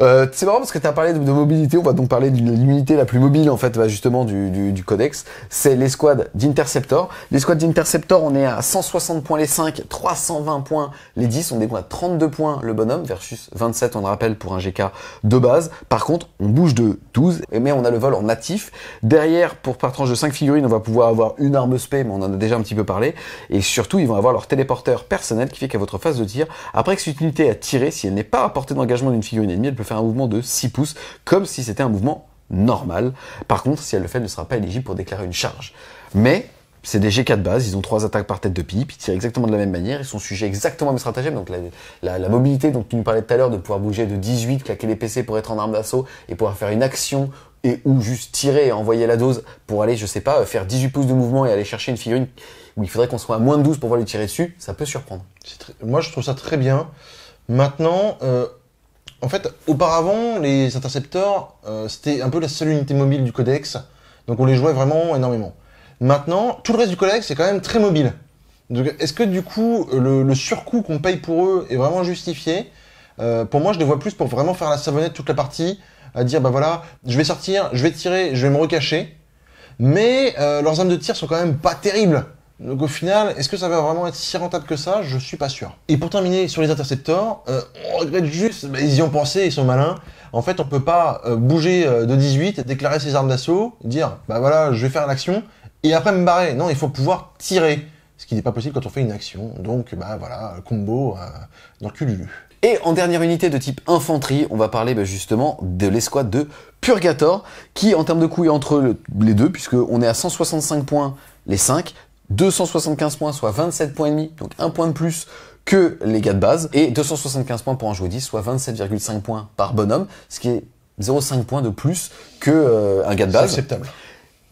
Euh, c'est marrant parce que t'as parlé de, mobilité, on va donc parler de l'unité la plus mobile en fait, bah, justement du, du, codex. C'est l'escouade d'Interceptor. L'escouade d'Interceptor, on est à 160 points les 5, 320 points les 10, on est à 32 points le bonhomme versus 27, on le rappelle, pour un GK de base. Par contre, on bouge de 12, mais on a le vol en natif. Derrière, pour par tranche de 5 figurines, on va pouvoir avoir une arme spé, mais on en a déjà un petit peu parlé. Et surtout, ils vont avoir leur téléporteur personnel qui fait qu'à votre phase de tir, après que cette unité a tiré, si elle n'est pas à portée d'engagement d'une figurine ennemie, elle peut faire un mouvement de 6 pouces, comme si c'était un mouvement normal. Par contre, si elle le fait, elle ne sera pas éligible pour déclarer une charge. Mais c'est des G4 de base, ils ont trois attaques par tête de pipe, ils tirent exactement de la même manière, ils sont sujets exactement à mes stratagèmes, donc la, la mobilité dont tu nous parlais tout à l'heure, de pouvoir bouger de 18, claquer les PC pour être en arme d'assaut et pouvoir faire une action et ou juste tirer et envoyer la dose pour aller, je sais pas, faire 18 pouces de mouvement et aller chercher une figurine où il faudrait qu'on soit à moins de 12 pour pouvoir lui tirer dessus, ça peut surprendre. Moi, je trouve ça très bien. Maintenant, euh, en fait, auparavant, les intercepteurs, euh, c'était un peu la seule unité mobile du codex, donc on les jouait vraiment énormément. Maintenant, tout le reste du codex est quand même très mobile. Donc, est-ce que du coup, le, surcoût qu'on paye pour eux est vraiment justifié euh, Pour moi, je les vois plus pour vraiment faire la savonnette toute la partie, à dire bah voilà, je vais sortir, je vais tirer, je vais me recacher. Mais euh, leurs armes de tir sont quand même pas terribles. Donc au final, est-ce que ça va vraiment être si rentable que ça Je suis pas sûr. Et pour terminer sur les intercepteurs, euh, on regrette juste, bah, ils y ont pensé, ils sont malins. En fait, on peut pas euh, bouger de 18, déclarer ses armes d'assaut, dire bah voilà, je vais faire l'action et après me barrer. Non, il faut pouvoir tirer, ce qui n'est pas possible quand on fait une action. Donc bah voilà, combo dans le et en dernière unité de type infanterie, on va parler bah, justement de l'escouade de Purgator, qui en termes de est entre les deux, puisque on est à 165 points les 5, 275 points, soit 27 points demi, donc un point de plus que les gars de base, et 275 points pour un jouet 10, soit 27,5 points par bonhomme, ce qui est 0,5 points de plus que euh, un gars de base. C'est acceptable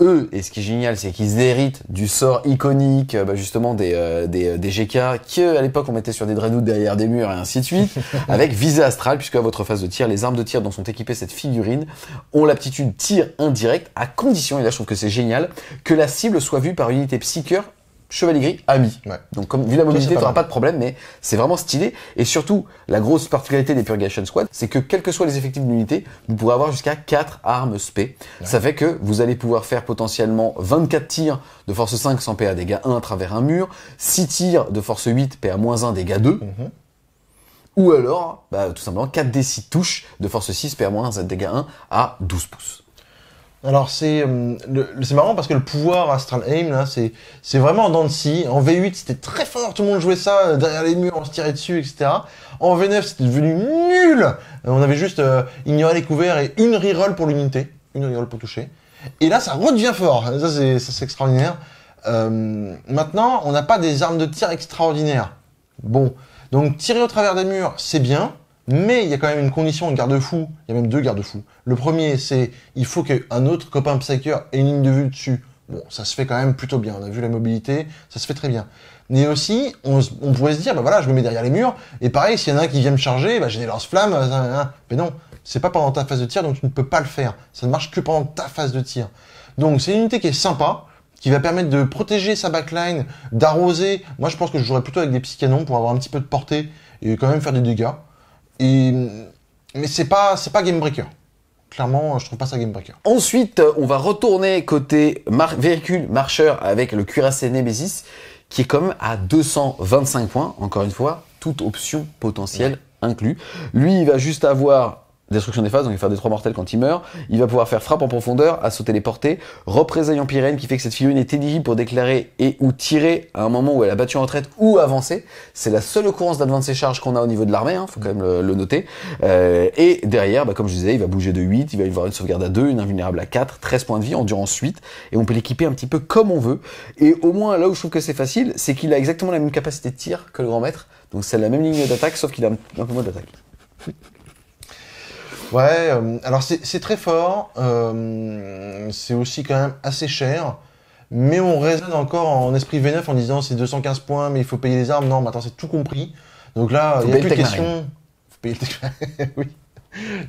eux, et ce qui est génial, c'est qu'ils héritent du sort iconique, euh, bah, justement des, euh, des, euh, des GK, que à l'époque on mettait sur des dreadnoughts derrière des murs et ainsi de suite, avec visée astrale, puisque à votre phase de tir, les armes de tir dont sont équipées cette figurine ont l'aptitude tir indirect, à condition, et là je trouve que c'est génial, que la cible soit vue par une unité psycheur Chevalier Gris ami. Donc comme vu la mobilité, aura pas de problème, mais c'est vraiment stylé. Et surtout, la grosse particularité des Purgation Squad, c'est que quels que soient les effectifs de l'unité, vous pourrez avoir jusqu'à 4 armes SP. Ça fait que vous allez pouvoir faire potentiellement 24 tirs de force 5 sans PA dégâts 1 à travers un mur, 6 tirs de force 8 PA-1 dégâts 2. Mhm. Ou alors, bah, tout simplement, 4 d 6 touches de force 6 PA-1 dégâts 1 à 12 pouces. Alors c'est euh, c'est marrant parce que le pouvoir Astral Aim là c'est c'est vraiment en dents En V8 c'était très fort, tout le monde jouait ça euh, derrière les murs, on se tirait dessus, etc. En V9 c'était devenu nul. Euh, on avait juste euh, ignoré les couverts et une reroll pour l'unité, une reroll pour toucher. Et là ça redevient fort. Ça c'est ça c'est extraordinaire. maintenant on n'a pas des armes de tir extraordinaires. Bon donc tirer au travers des murs c'est bien, mais il y a quand même une condition, de garde-fou. Il y a même deux garde-fous. Le premier, c'est il faut qu'un autre copain Psyker ait une ligne de vue dessus. Bon, ça se fait quand même plutôt bien. On a vu la mobilité, ça se fait très bien. Mais aussi, on, pourrait se dire, bah voilà, je me mets derrière les murs. Et pareil, s'il y en a un qui vient me charger, bah j'ai des lance-flammes. Hein, hein, hein. Mais non, c'est pas pendant ta phase de tir, donc tu ne peux pas le faire. Ça ne marche que pendant ta phase de tir. Donc c'est une unité qui est sympa, qui va permettre de protéger sa backline, d'arroser. Moi, je pense que je jouerais plutôt avec des petits canons pour avoir un petit peu de portée et quand même faire des dégâts. Et... Mais c'est pas, c'est pas Game Breaker. Clairement, je trouve pas ça Game Breaker. Ensuite, euh, on va retourner côté véhicule marcheur avec le cuirassé Nemesis, qui est quand même à 225 points, encore une fois, toute option potentielle inclue, Lui, il va juste avoir Destruction des phases, donc il va faire des trois mortels quand il meurt. Il va pouvoir faire frappe en profondeur, les portées, représailles en pyrène qui fait que cette figurine est éligible pour déclarer et ou tirer à un moment où elle a battu en retraite ou avancé. C'est la seule occurrence d'advance et charge qu'on a au niveau de l'armée, hein, faut quand même le, noter. Euh, et derrière, bah, comme je disais, il va bouger de 8, il va y avoir une sauvegarde à 2, une invulnérable à 4, 13 points de vie, endurance 8, et on peut l'équiper un petit peu comme on veut. Et au moins là où je trouve que c'est facile, c'est qu'il a exactement la même capacité de tir que le grand maître, donc c'est la même ligne d'attaque, sauf qu'il a un peu moins d'attaque. Ouais, euh, alors c'est très fort, euh, c'est aussi quand même assez cher, mais on raisonne encore en esprit V9 en disant c'est 215 points, mais il faut payer les armes. Non, maintenant c'est tout compris. Donc là, il n'y a plus de question. faut payer le Tech oui.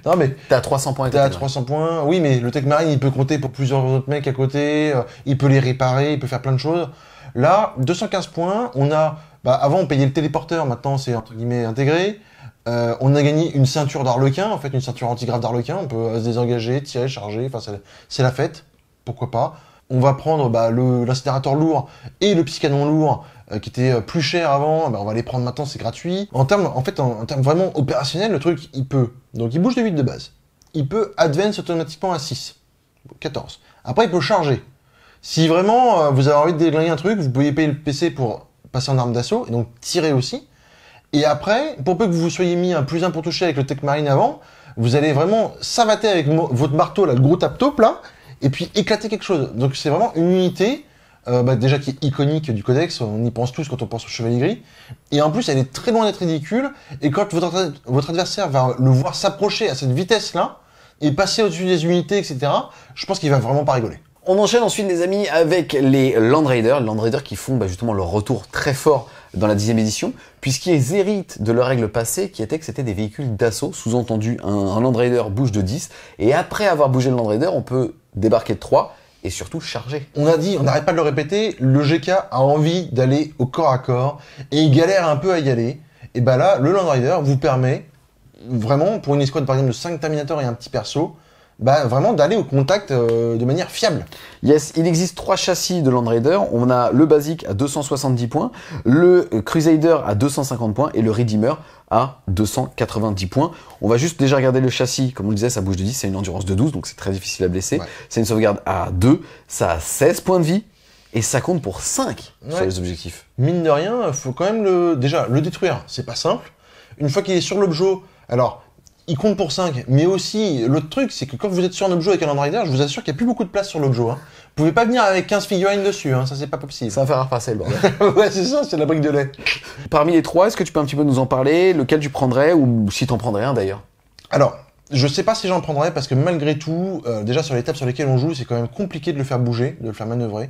Non, mais. T'as 300 points T'as 300 points, oui, mais le Tech Marine, il peut compter pour plusieurs autres mecs à côté, euh, il peut les réparer, il peut faire plein de choses. Là, 215 points, on a. Bah, avant, on payait le téléporteur, maintenant c'est entre guillemets intégré. Euh, on a gagné une ceinture d'Arlequin, en fait, une ceinture antigrave d'Arlequin. On peut se désengager, tirer, charger. Enfin, c'est la fête. Pourquoi pas On va prendre bah, l'incinérateur lourd et le psychanon lourd euh, qui était euh, plus cher avant. Bah, on va les prendre maintenant, c'est gratuit. En termes, en fait, en, en termes vraiment opérationnels, le truc, il peut. Donc, il bouge de 8 de base. Il peut advance automatiquement à 6. 14. Après, il peut charger. Si vraiment vous avez envie de déglinguer un truc, vous pouvez payer le PC pour passer en arme d'assaut et donc tirer aussi. Et après, pour peu que vous soyez mis un plus un pour toucher avec le Tech Marine avant, vous allez vraiment savater avec votre marteau, là, le gros tap top, là, et puis éclater quelque chose. Donc c'est vraiment une unité, euh, bah, déjà qui est iconique du codex, on y pense tous quand on pense au chevalier gris, et en plus elle est très loin d'être ridicule, et quand votre, votre adversaire va le voir s'approcher à cette vitesse-là, et passer au-dessus des unités, etc., je pense qu'il va vraiment pas rigoler. On enchaîne ensuite les amis avec les Land Raiders, Land Raiders qui font bah, justement leur retour très fort dans la dixième édition, puisqu'ils héritent de leur règle passée qui était que c'était des véhicules d'assaut, sous-entendu un, Land bouge de 10, et après avoir bougé le Land on peut débarquer de 3 et surtout charger. On a dit, on n'arrête pas de le répéter, le GK a envie d'aller au corps à corps, et il galère un peu à y aller. Et bah là, le Land Rider vous permet vraiment, pour une escouade par exemple de 5 Terminators et un petit perso, bah, vraiment d'aller au contact euh, de manière fiable. Yes, il existe trois châssis de Land Raider. On a le basique à 270 points, le Crusader à 250 points et le Redeemer à 290 points. On va juste déjà regarder le châssis. Comme on le disait, ça bouge de 10, c'est une endurance de 12, donc c'est très difficile à blesser. C'est une sauvegarde à 2, ça a 16 points de vie. Et ça compte pour 5 sur les objectifs. Mine de rien, faut quand même le, déjà le détruire. C'est pas simple. Une fois qu'il est sur l'objet, alors il compte pour 5. Mais aussi, l'autre truc, c'est que quand vous êtes sur un objet avec un Land je vous assure qu'il n'y a plus beaucoup de place sur l'objet. Vous hein. Vous pouvez pas venir avec 15 figurines dessus, hein, ça c'est pas possible. Ça va faire repasser le bordel. ouais, c'est ça, c'est la brique de lait. Parmi les trois, est-ce que tu peux un petit peu nous en parler Lequel tu prendrais ou si tu en prendrais un d'ailleurs Alors, je sais pas si j'en prendrais parce que malgré tout, euh, déjà sur les tables sur lesquelles on joue, c'est quand même compliqué de le faire bouger, de le faire manœuvrer.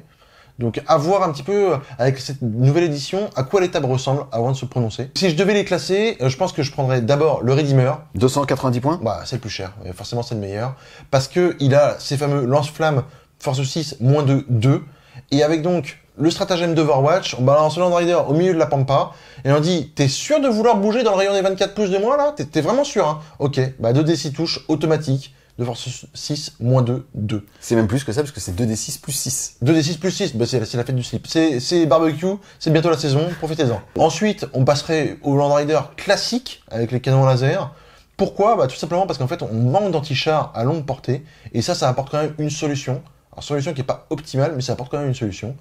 Donc à voir un petit peu euh, avec cette nouvelle édition à quoi les tables ressemblent avant de se prononcer. Si je devais les classer, euh, je pense que je prendrais d'abord le Redeemer. 290 points Bah c'est le plus cher, forcément c'est le meilleur. Parce que il a ses fameux lance-flammes force 6, moins 2, 2. Et avec donc le stratagème d'Overwatch, on balance le Land Rider au milieu de la pampa, et on dit, t'es sûr de vouloir bouger dans le rayon des 24 pouces de moi là T'es vraiment sûr, hein Ok, bah 2D6 touches, automatique, de force 6 moins 2, 2. C'est même plus que ça, parce que c'est 2d6 plus 6. 2d6 plus 6, bah c'est la fête du slip. C'est barbecue, c'est bientôt la saison, profitez-en. Ensuite, on passerait au Land Rider classique, avec les canons laser. Pourquoi bah, Tout simplement parce qu'en fait, on manque d'antichars à longue portée, et ça, ça apporte quand même une solution. Alors, solution qui n'est pas optimale, mais ça apporte quand même une solution.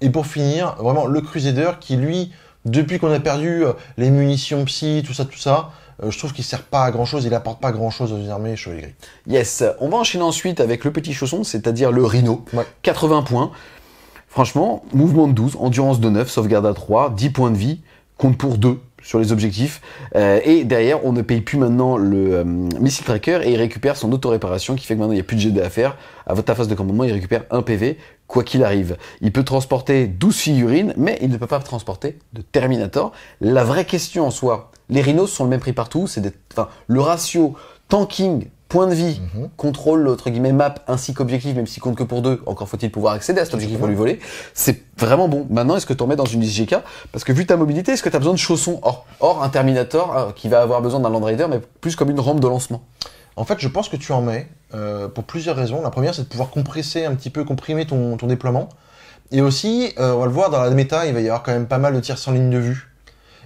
Et pour finir, vraiment, le Crusader qui, lui, depuis qu'on a perdu euh, les munitions psy, tout ça, tout ça, euh, je trouve qu'il sert pas à grand chose, il apporte pas grand chose aux armées les gris. Yes, on va enchaîner ensuite avec le petit chausson, c'est-à-dire le rhino. 80 points. Franchement, mouvement de 12, endurance de 9, sauvegarde à 3, 10 points de vie, compte pour 2 sur les objectifs. Euh, et derrière, on ne paye plus maintenant le euh, missile tracker et il récupère son auto-réparation qui fait que maintenant il n'y a plus de GD à faire. À votre phase de commandement, il récupère un PV quoi qu'il arrive. Il peut transporter 12 figurines, mais il ne peut pas transporter de Terminator. La vraie question en soi, les rhinos sont le même prix partout, c'est enfin, le ratio tanking point de vie, mhm. contrôle, entre guillemets, map, ainsi qu'objectif, même s'il compte que pour deux, encore faut-il pouvoir accéder à cet objectif pour lui voler, c'est vraiment bon. Maintenant, est-ce que tu en mets dans une IGK Parce que vu ta mobilité, est-ce que tu as besoin de chaussons Or, or un Terminator euh, qui va avoir besoin d'un Land Raider, mais plus comme une rampe de lancement. En fait, je pense que tu en mets euh, pour plusieurs raisons. La première, c'est de pouvoir compresser un petit peu, comprimer ton, déploiement. Et aussi, euh, on va le voir, dans la méta, il va y avoir quand même pas mal de tirs sans ligne de vue.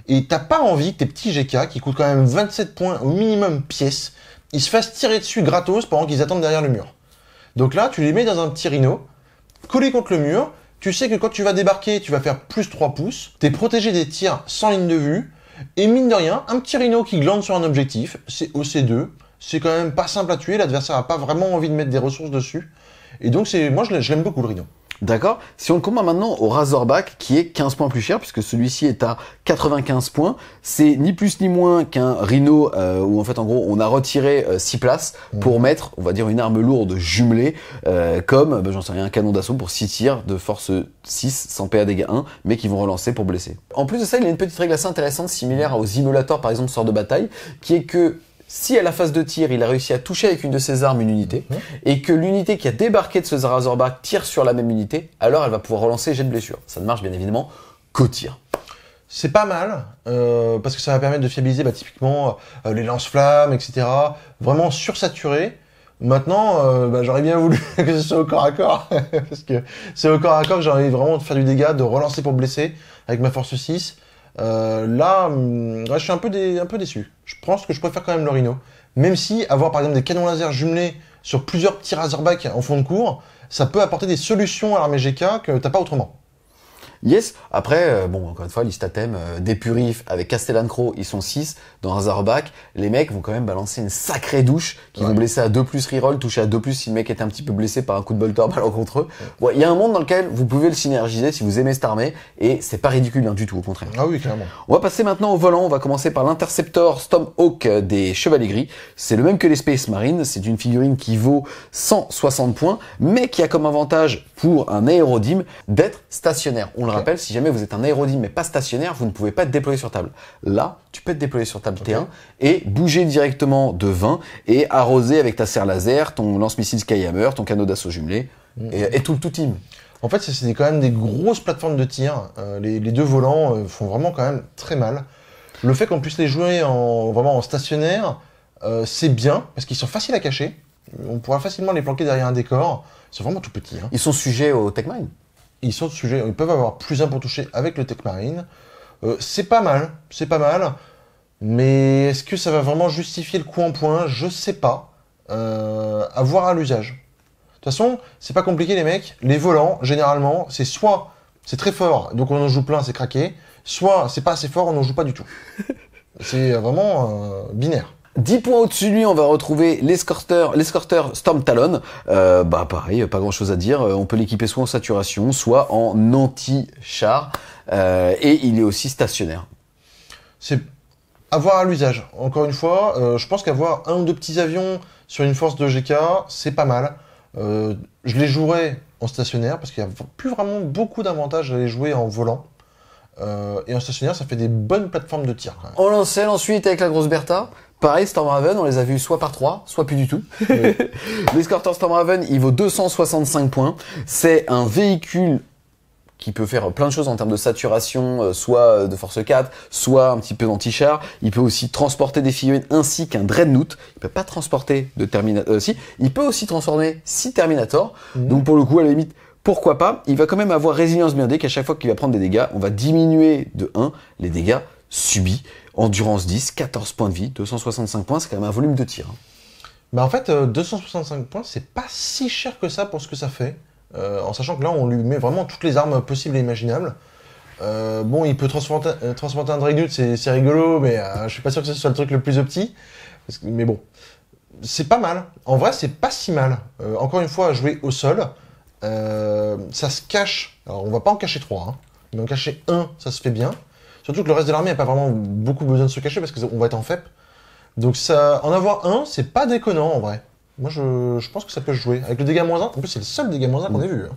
Et t'as pas envie que tes petits GK, qui coûtent quand même 27 points au minimum pièce, ils se fassent tirer dessus gratos pendant qu'ils attendent derrière le mur. Donc là, tu les mets dans un petit rhino, collé contre le mur, tu sais que quand tu vas débarquer, tu vas faire plus 3 pouces, t'es protégé des tirs sans ligne de vue, et mine de rien, un petit rhino qui glande sur un objectif, c'est OC2, c'est quand même pas simple à tuer, l'adversaire a pas vraiment envie de mettre des ressources dessus. Et donc c'est, moi je l'aime beaucoup le Rhino. D'accord Si on le combat maintenant au Razorback, qui est 15 points plus cher, puisque celui-ci est à 95 points, c'est ni plus ni moins qu'un Rhino, euh, où en fait en gros on a retiré euh, six 6 places pour mm. mettre, on va dire, une arme lourde jumelée, euh, comme, ben, j'en sais rien, un canon d'assaut pour 6 tirs de force 6 sans PA dégâts 1, mais qui vont relancer pour blesser. En plus de ça, il y a une petite règle assez intéressante, similaire aux immolators par exemple sort de bataille, qui est que si à la phase de tir, il a réussi à toucher avec une de ses armes une unité, et que l'unité qui a débarqué de ce Zarazorba tire sur la même unité, alors elle va pouvoir relancer jet de blessure. Ça ne marche bien évidemment qu'au tir. C'est pas mal, euh, parce que ça va permettre de fiabiliser bah, typiquement euh, les lance-flammes, etc. Vraiment sursaturé. Maintenant, euh, bah, j'aurais bien voulu que ce soit au corps à corps, parce que c'est au corps à corps que j'ai envie vraiment de faire du dégât, de relancer pour blesser avec ma force 6. Euh, hum, là, je suis un peu, un peu déçu. Je pense que je préfère quand même le Rhino. Même si avoir par exemple des canons laser jumelés sur plusieurs petits Razorbacks en fond de cours, ça peut apporter des solutions à l'armée GK que t'as pas autrement. Yes, après, euh, bon, encore une fois, l'istatem euh, des purifs avec Crow, ils sont 6. Dans Razorback, les mecs vont quand même balancer une sacrée douche qui vont blesser à 2 plus reroll, toucher à 2 plus si le mec est un petit peu blessé par un coup de bolter ballant contre eux. Il y a un monde dans lequel vous pouvez le synergiser si vous aimez cette armée et c'est pas ridicule hein, du tout, au contraire. Ah oui, clairement. On va passer maintenant au volant. On va commencer par l'interceptor Stormhawk des Chevaliers Gris. C'est le même que les Space Marines. C'est une figurine qui vaut 160 points, mais qui a comme avantage pour un aérodime d'être stationnaire le rappelle, si jamais vous êtes un aérodynamique mais pas stationnaire, vous ne pouvez pas déployer sur table. Là, tu peux te déployer sur table T1 et bouger directement de 20 et arroser avec ta serre laser, ton lance-missile Skyhammer, ton canot d'assaut jumelé mm. et, tout le tout team. En fait, c'est quand même des grosses plateformes de tir. Euh, les, deux volants euh, font vraiment quand même très mal. Le fait qu'on puisse les jouer en, vraiment en stationnaire, euh, c'est bien parce qu'ils sont faciles à cacher. On pourra facilement les planquer derrière un décor. C'est vraiment tout petit. Hein. Ils sont sujets au tech ils sont sujet, ils peuvent avoir plus un pour toucher avec le Tech Marine. Euh, c'est pas mal, c'est pas mal. Mais est-ce que ça va vraiment justifier le coup en point Je sais pas. Euh, à voir à l'usage. De toute façon, c'est pas compliqué les mecs. Les volants, généralement, c'est soit c'est très fort, donc on en joue plein, c'est craqué, soit c'est pas assez fort, on en joue pas du tout. c'est vraiment euh, binaire. 10 points au-dessus de lui, on va retrouver l'escorteur, l'escorteur Storm Talon. Euh, bah pareil, pas grand-chose à dire. Euh, on peut l'équiper soit en saturation, soit en anti-char. Euh, et il est aussi stationnaire. C'est avoir à, à l'usage. Encore une fois, je pense qu'avoir un ou deux petits avions sur une force de GK, c'est pas mal. je les jouerai en stationnaire parce qu'il n'y a plus vraiment beaucoup d'avantages à les jouer en volant. et en stationnaire, ça fait des bonnes plateformes de tir. Quand même. On lancelle ensuite avec la grosse Bertha. Pareil, Raven, on les a vus soit par 3, soit plus du tout. L'escorteur Raven, il vaut 265 points. C'est un véhicule qui peut faire plein de choses en termes de saturation, euh, soit de force 4, soit un petit peu d'anti-char. Il peut aussi transporter des figurines ainsi qu'un Dreadnought. Il peut pas transporter de Terminator. aussi. Euh, il peut aussi transformer 6 Terminator. Mmh. Donc pour le coup, à la limite, pourquoi pas Il va quand même avoir résilience blindée qu'à chaque fois qu'il va prendre des dégâts, on va diminuer de 1 les dégâts subis. Endurance 10, 14 points de vie, 265 points, c'est quand même un volume de tir. Hein. Bah, en fait, 265 euh, points, c'est pas si cher que ça pour ce que ça fait. Euh, en sachant que là, on lui met vraiment toutes les armes possibles et imaginables. Euh, bon, il peut transporter, transporter un dragoon c'est rigolo, mais je suis pas sûr que ce soit le truc le plus opti. mais bon, c'est pas mal. En vrai, c'est pas si mal. encore une fois, jouer au sol, ça se cache. Alors, on va pas en cacher 3, hein. mais en cacher un, ça se fait bien. Surtout que le reste de l'armée n'a pas vraiment beaucoup besoin de se cacher parce qu'on va être en FEP. Donc ça, en avoir un, c'est pas déconnant en vrai. Moi je, pense que ça peut jouer. Avec le dégât moins 1, en plus c'est le seul dégât moins 1 qu'on ait vu. Hein.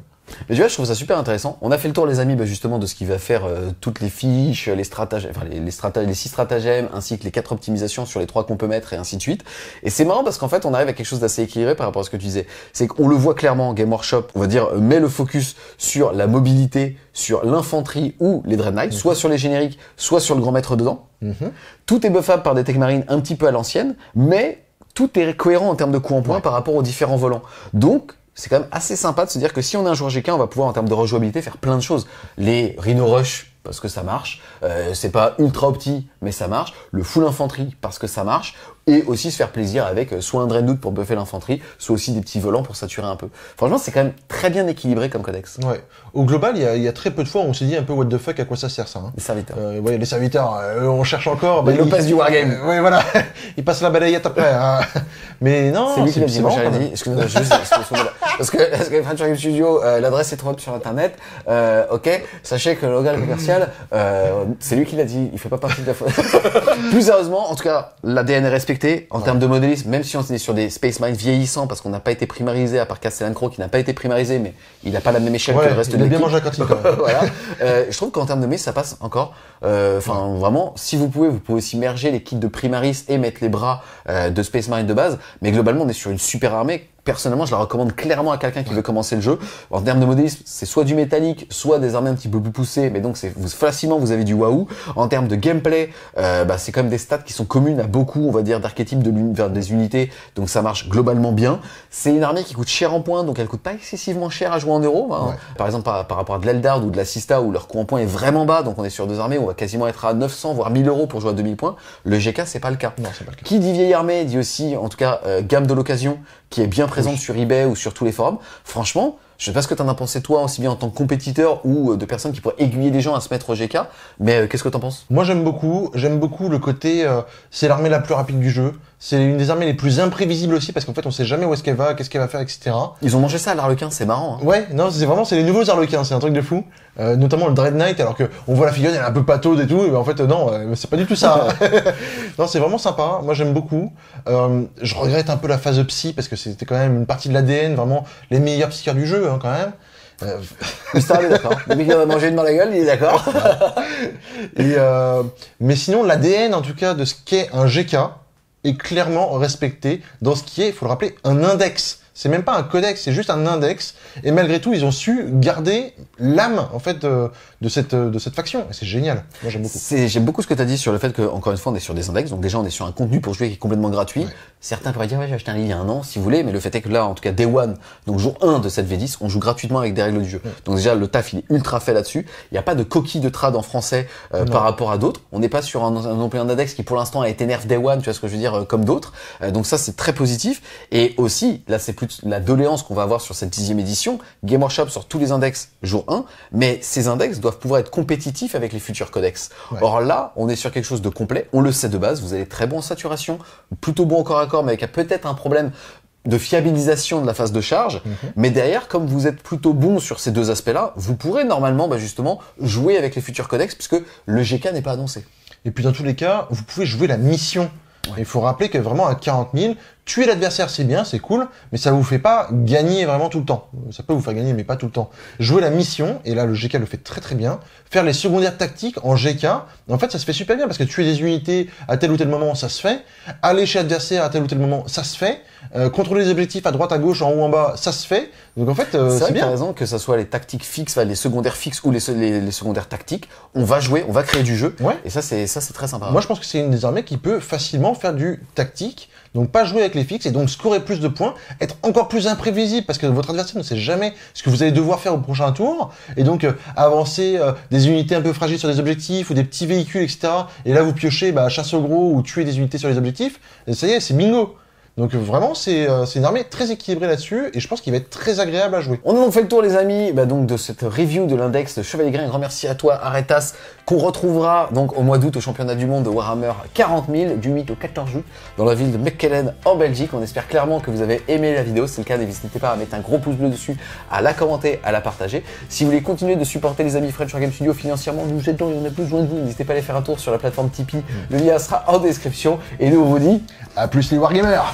Mais tu vois, je trouve ça super intéressant. On a fait le tour, les amis, bah, justement, de ce qui va faire euh, toutes les fiches, les stratagèmes, les, les, six stratagèmes, ainsi que les quatre optimisations sur les trois qu'on peut mettre, et ainsi de suite. Et c'est marrant parce qu'en fait, on arrive à quelque chose d'assez équilibré par rapport à ce que tu disais. C'est qu'on le voit clairement, en Game Workshop, on va dire, euh, met le focus sur la mobilité, sur l'infanterie ou les Dread mhm. soit sur les génériques, soit sur le grand maître dedans. Mhm. Tout est buffable par des tech marines un petit peu à l'ancienne, mais tout est cohérent en termes de coups en point par rapport aux différents volants. Donc, c'est quand même assez sympa de se dire que si on a un joueur GK, on va pouvoir en termes de rejouabilité faire plein de choses. Les Rhino Rush parce que ça marche, euh, c'est pas ultra opti mais ça marche, le full infanterie parce que ça marche, et aussi se faire plaisir avec euh, soit un dreadnought pour buffer l'infanterie, soit aussi des petits volants pour saturer un peu. Franchement, c'est quand même très bien équilibré comme codex. Ouais. Au global, il y a, très peu de fois où on s'est dit un peu what the fuck, à quoi ça sert ça. Hein. Les serviteurs. Euh, les serviteurs, euh, on cherche encore. Bah, nous du wargame. voilà. il passe la balayette après. Hein. Mais non, c'est lui qui l'a dit, juste. parce que, parce que Studio, l'adresse est trop sur internet. ok, sachez que le local commercial, c'est lui qui l'a dit. Il fait pas partie de la. Plus sérieusement, en tout cas, la DNR en termes de modélisme, même si on est sur des Space Marines vieillissants parce qu'on n'a pas été primarisé, à part Castellan Crow qui n'a pas été primarisé, mais il n'a pas la même échelle que le reste de l'équipe. bien euh, je trouve qu'en termes de mise, ça passe encore. Euh, enfin, vraiment, si vous pouvez, vous pouvez aussi merger les kits de primaris et mettre les bras euh, de Space Marine de base. Mais globalement, on est sur une super armée personnellement, je la recommande clairement à quelqu'un qui veut commencer le jeu. En termes de modélisme, c'est soit du métallique, soit des armées un petit peu plus poussées, mais donc c'est facilement vous avez du waouh. En termes de gameplay, euh, bah, c'est quand même des stats qui sont communes à beaucoup, on va dire, d'archétypes de des unités, donc ça marche globalement bien. C'est une armée qui coûte cher en points, donc elle coûte pas excessivement cher à jouer en euros. Hein. Par exemple, par, rapport à de l'Eldard ou de la Sista, où leur coût en points est vraiment bas, donc on est sur deux armées, où on va quasiment être à 900 voire 1000 euros pour jouer à 2000 points. Le GK, c'est pas le cas. pas le cas. Qui dit vieille armée dit aussi, en tout cas, euh, gamme de l'occasion qui est bien présente sur eBay ou sur tous les forums, franchement, je sais pas ce que t'en as pensé toi, aussi bien en tant que compétiteur ou euh, de personne qui pourrait aiguiller des gens à se mettre au GK, mais euh, qu'est-ce que t'en penses Moi j'aime beaucoup, j'aime beaucoup le côté euh, c'est l'armée la plus rapide du jeu. C'est une des armées les plus imprévisibles aussi parce qu'en fait on sait jamais où est-ce qu'elle va, qu'est-ce qu'elle va faire, etc. Ils ont mangé ça à l'Arlequin, c'est marrant. Hein. Ouais, non, c'est vraiment c'est les nouveaux Arlequins, c'est un truc de fou. Euh, notamment le Dread Knight, alors que on voit la figurine, elle est un peu pataude et tout, mais en fait euh, non, euh, c'est pas du tout ça. non, c'est vraiment sympa. Moi j'aime beaucoup. je regrette un peu la phase psy parce que c'était quand même une partie de l'ADN, vraiment les meilleurs psychiatres du jeu hein, quand même. Star, est d'accord. a mangé une dans la gueule, il est d'accord. et mais sinon l'ADN en tout cas de ce qu'est un GK est clairement respecté dans ce qui est, il faut le rappeler, un index. C'est même pas un codex, c'est juste un index. Et malgré tout, ils ont su garder l'âme en fait euh, de, cette euh, de cette faction. Et c'est génial. Moi, j'aime beaucoup. J'aime beaucoup ce que tu as dit sur le fait que encore une fois, on est sur des index. Donc déjà, on est sur un contenu pour jouer qui est complètement gratuit. Certains pourraient dire ouais, j'ai acheté un livre il y a un an, si vous voulez. Mais le fait est que là, en tout cas, Day One, donc jour 1 de cette V10, on joue gratuitement avec des règles du jeu. Donc déjà, le taf il est ultra fait là-dessus. Il n'y a pas de coquille de trad en français euh, par rapport à d'autres. On n'est pas sur un, un non index qui pour l'instant a été nerf Day One. Tu vois ce que je veux dire, comme d'autres. donc ça, c'est très positif. Et aussi, là, c'est plutôt la doléance qu'on va avoir sur cette dixième édition. Game Workshop sur tous les index jour 1, mais ces index doivent pouvoir être compétitifs avec les futurs codex. Or là, on est sur quelque chose de complet. On le sait de base. Vous avez très bon en saturation, plutôt bon encore à corps, mais avec peut-être un problème de fiabilisation de la phase de charge, mhm. mais derrière, comme vous êtes plutôt bon sur ces deux aspects-là, vous pourrez normalement bah, justement jouer avec les futurs codex, puisque le GK n'est pas annoncé. Et puis dans tous les cas, vous pouvez jouer la mission. Il faut rappeler que vraiment à 40 000, Tuer l'adversaire, c'est bien, c'est cool, mais ça vous fait pas gagner vraiment tout le temps. Ça peut vous faire gagner, mais pas tout le temps. Jouer la mission, et là le GK le fait très très bien, faire les secondaires tactiques en GK, en fait ça se fait super bien, parce que tuer des unités à tel ou tel moment, ça se fait. Aller chez l'adversaire à tel ou tel moment, ça se fait. Euh, contrôler les objectifs à droite, à gauche, en haut, en bas, ça se fait. Donc en fait, euh, c'est bien. raison que ça soit les tactiques fixes, les secondaires fixes ou les, secondaires tactiques, on va jouer, on va créer du jeu. Ouais. Et ça, c'est ça, c'est très sympa. Moi, je pense que c'est une des armées qui peut facilement faire du tactique donc pas jouer avec les fixes et donc scorer plus de points, être encore plus imprévisible parce que votre adversaire ne sait jamais ce que vous allez devoir faire au prochain tour et donc euh, avancer euh, des unités un peu fragiles sur des objectifs ou des petits véhicules etc. Et là vous piochez bah, chasse au gros ou tuer des unités sur les objectifs. ça y est, c'est bingo. Donc euh, vraiment, euh, c'est une armée très équilibrée là-dessus, et je pense qu'il va être très agréable à jouer. On a fait le tour, les amis, bah, donc de cette review de l'index de Chevalier Gris. Un grand merci à toi, Aretas, qu'on retrouvera donc au mois d'août au championnat du monde de Warhammer 40 000, du 8 au 14 août, dans la ville de Mechelen, en Belgique. On espère clairement que vous avez aimé la vidéo. Si c'est le cas, n'hésitez pas à mettre un gros pouce bleu dessus, à la commenter, à la partager. Si vous voulez continuer de supporter les amis French Game Studio financièrement, nous jetons, il y en a plus besoin de vous. N'hésitez pas à aller faire un tour sur la plateforme Tipeee. Mm. Le lien sera en description. Et nous, on vous dit à plus les Wargamers!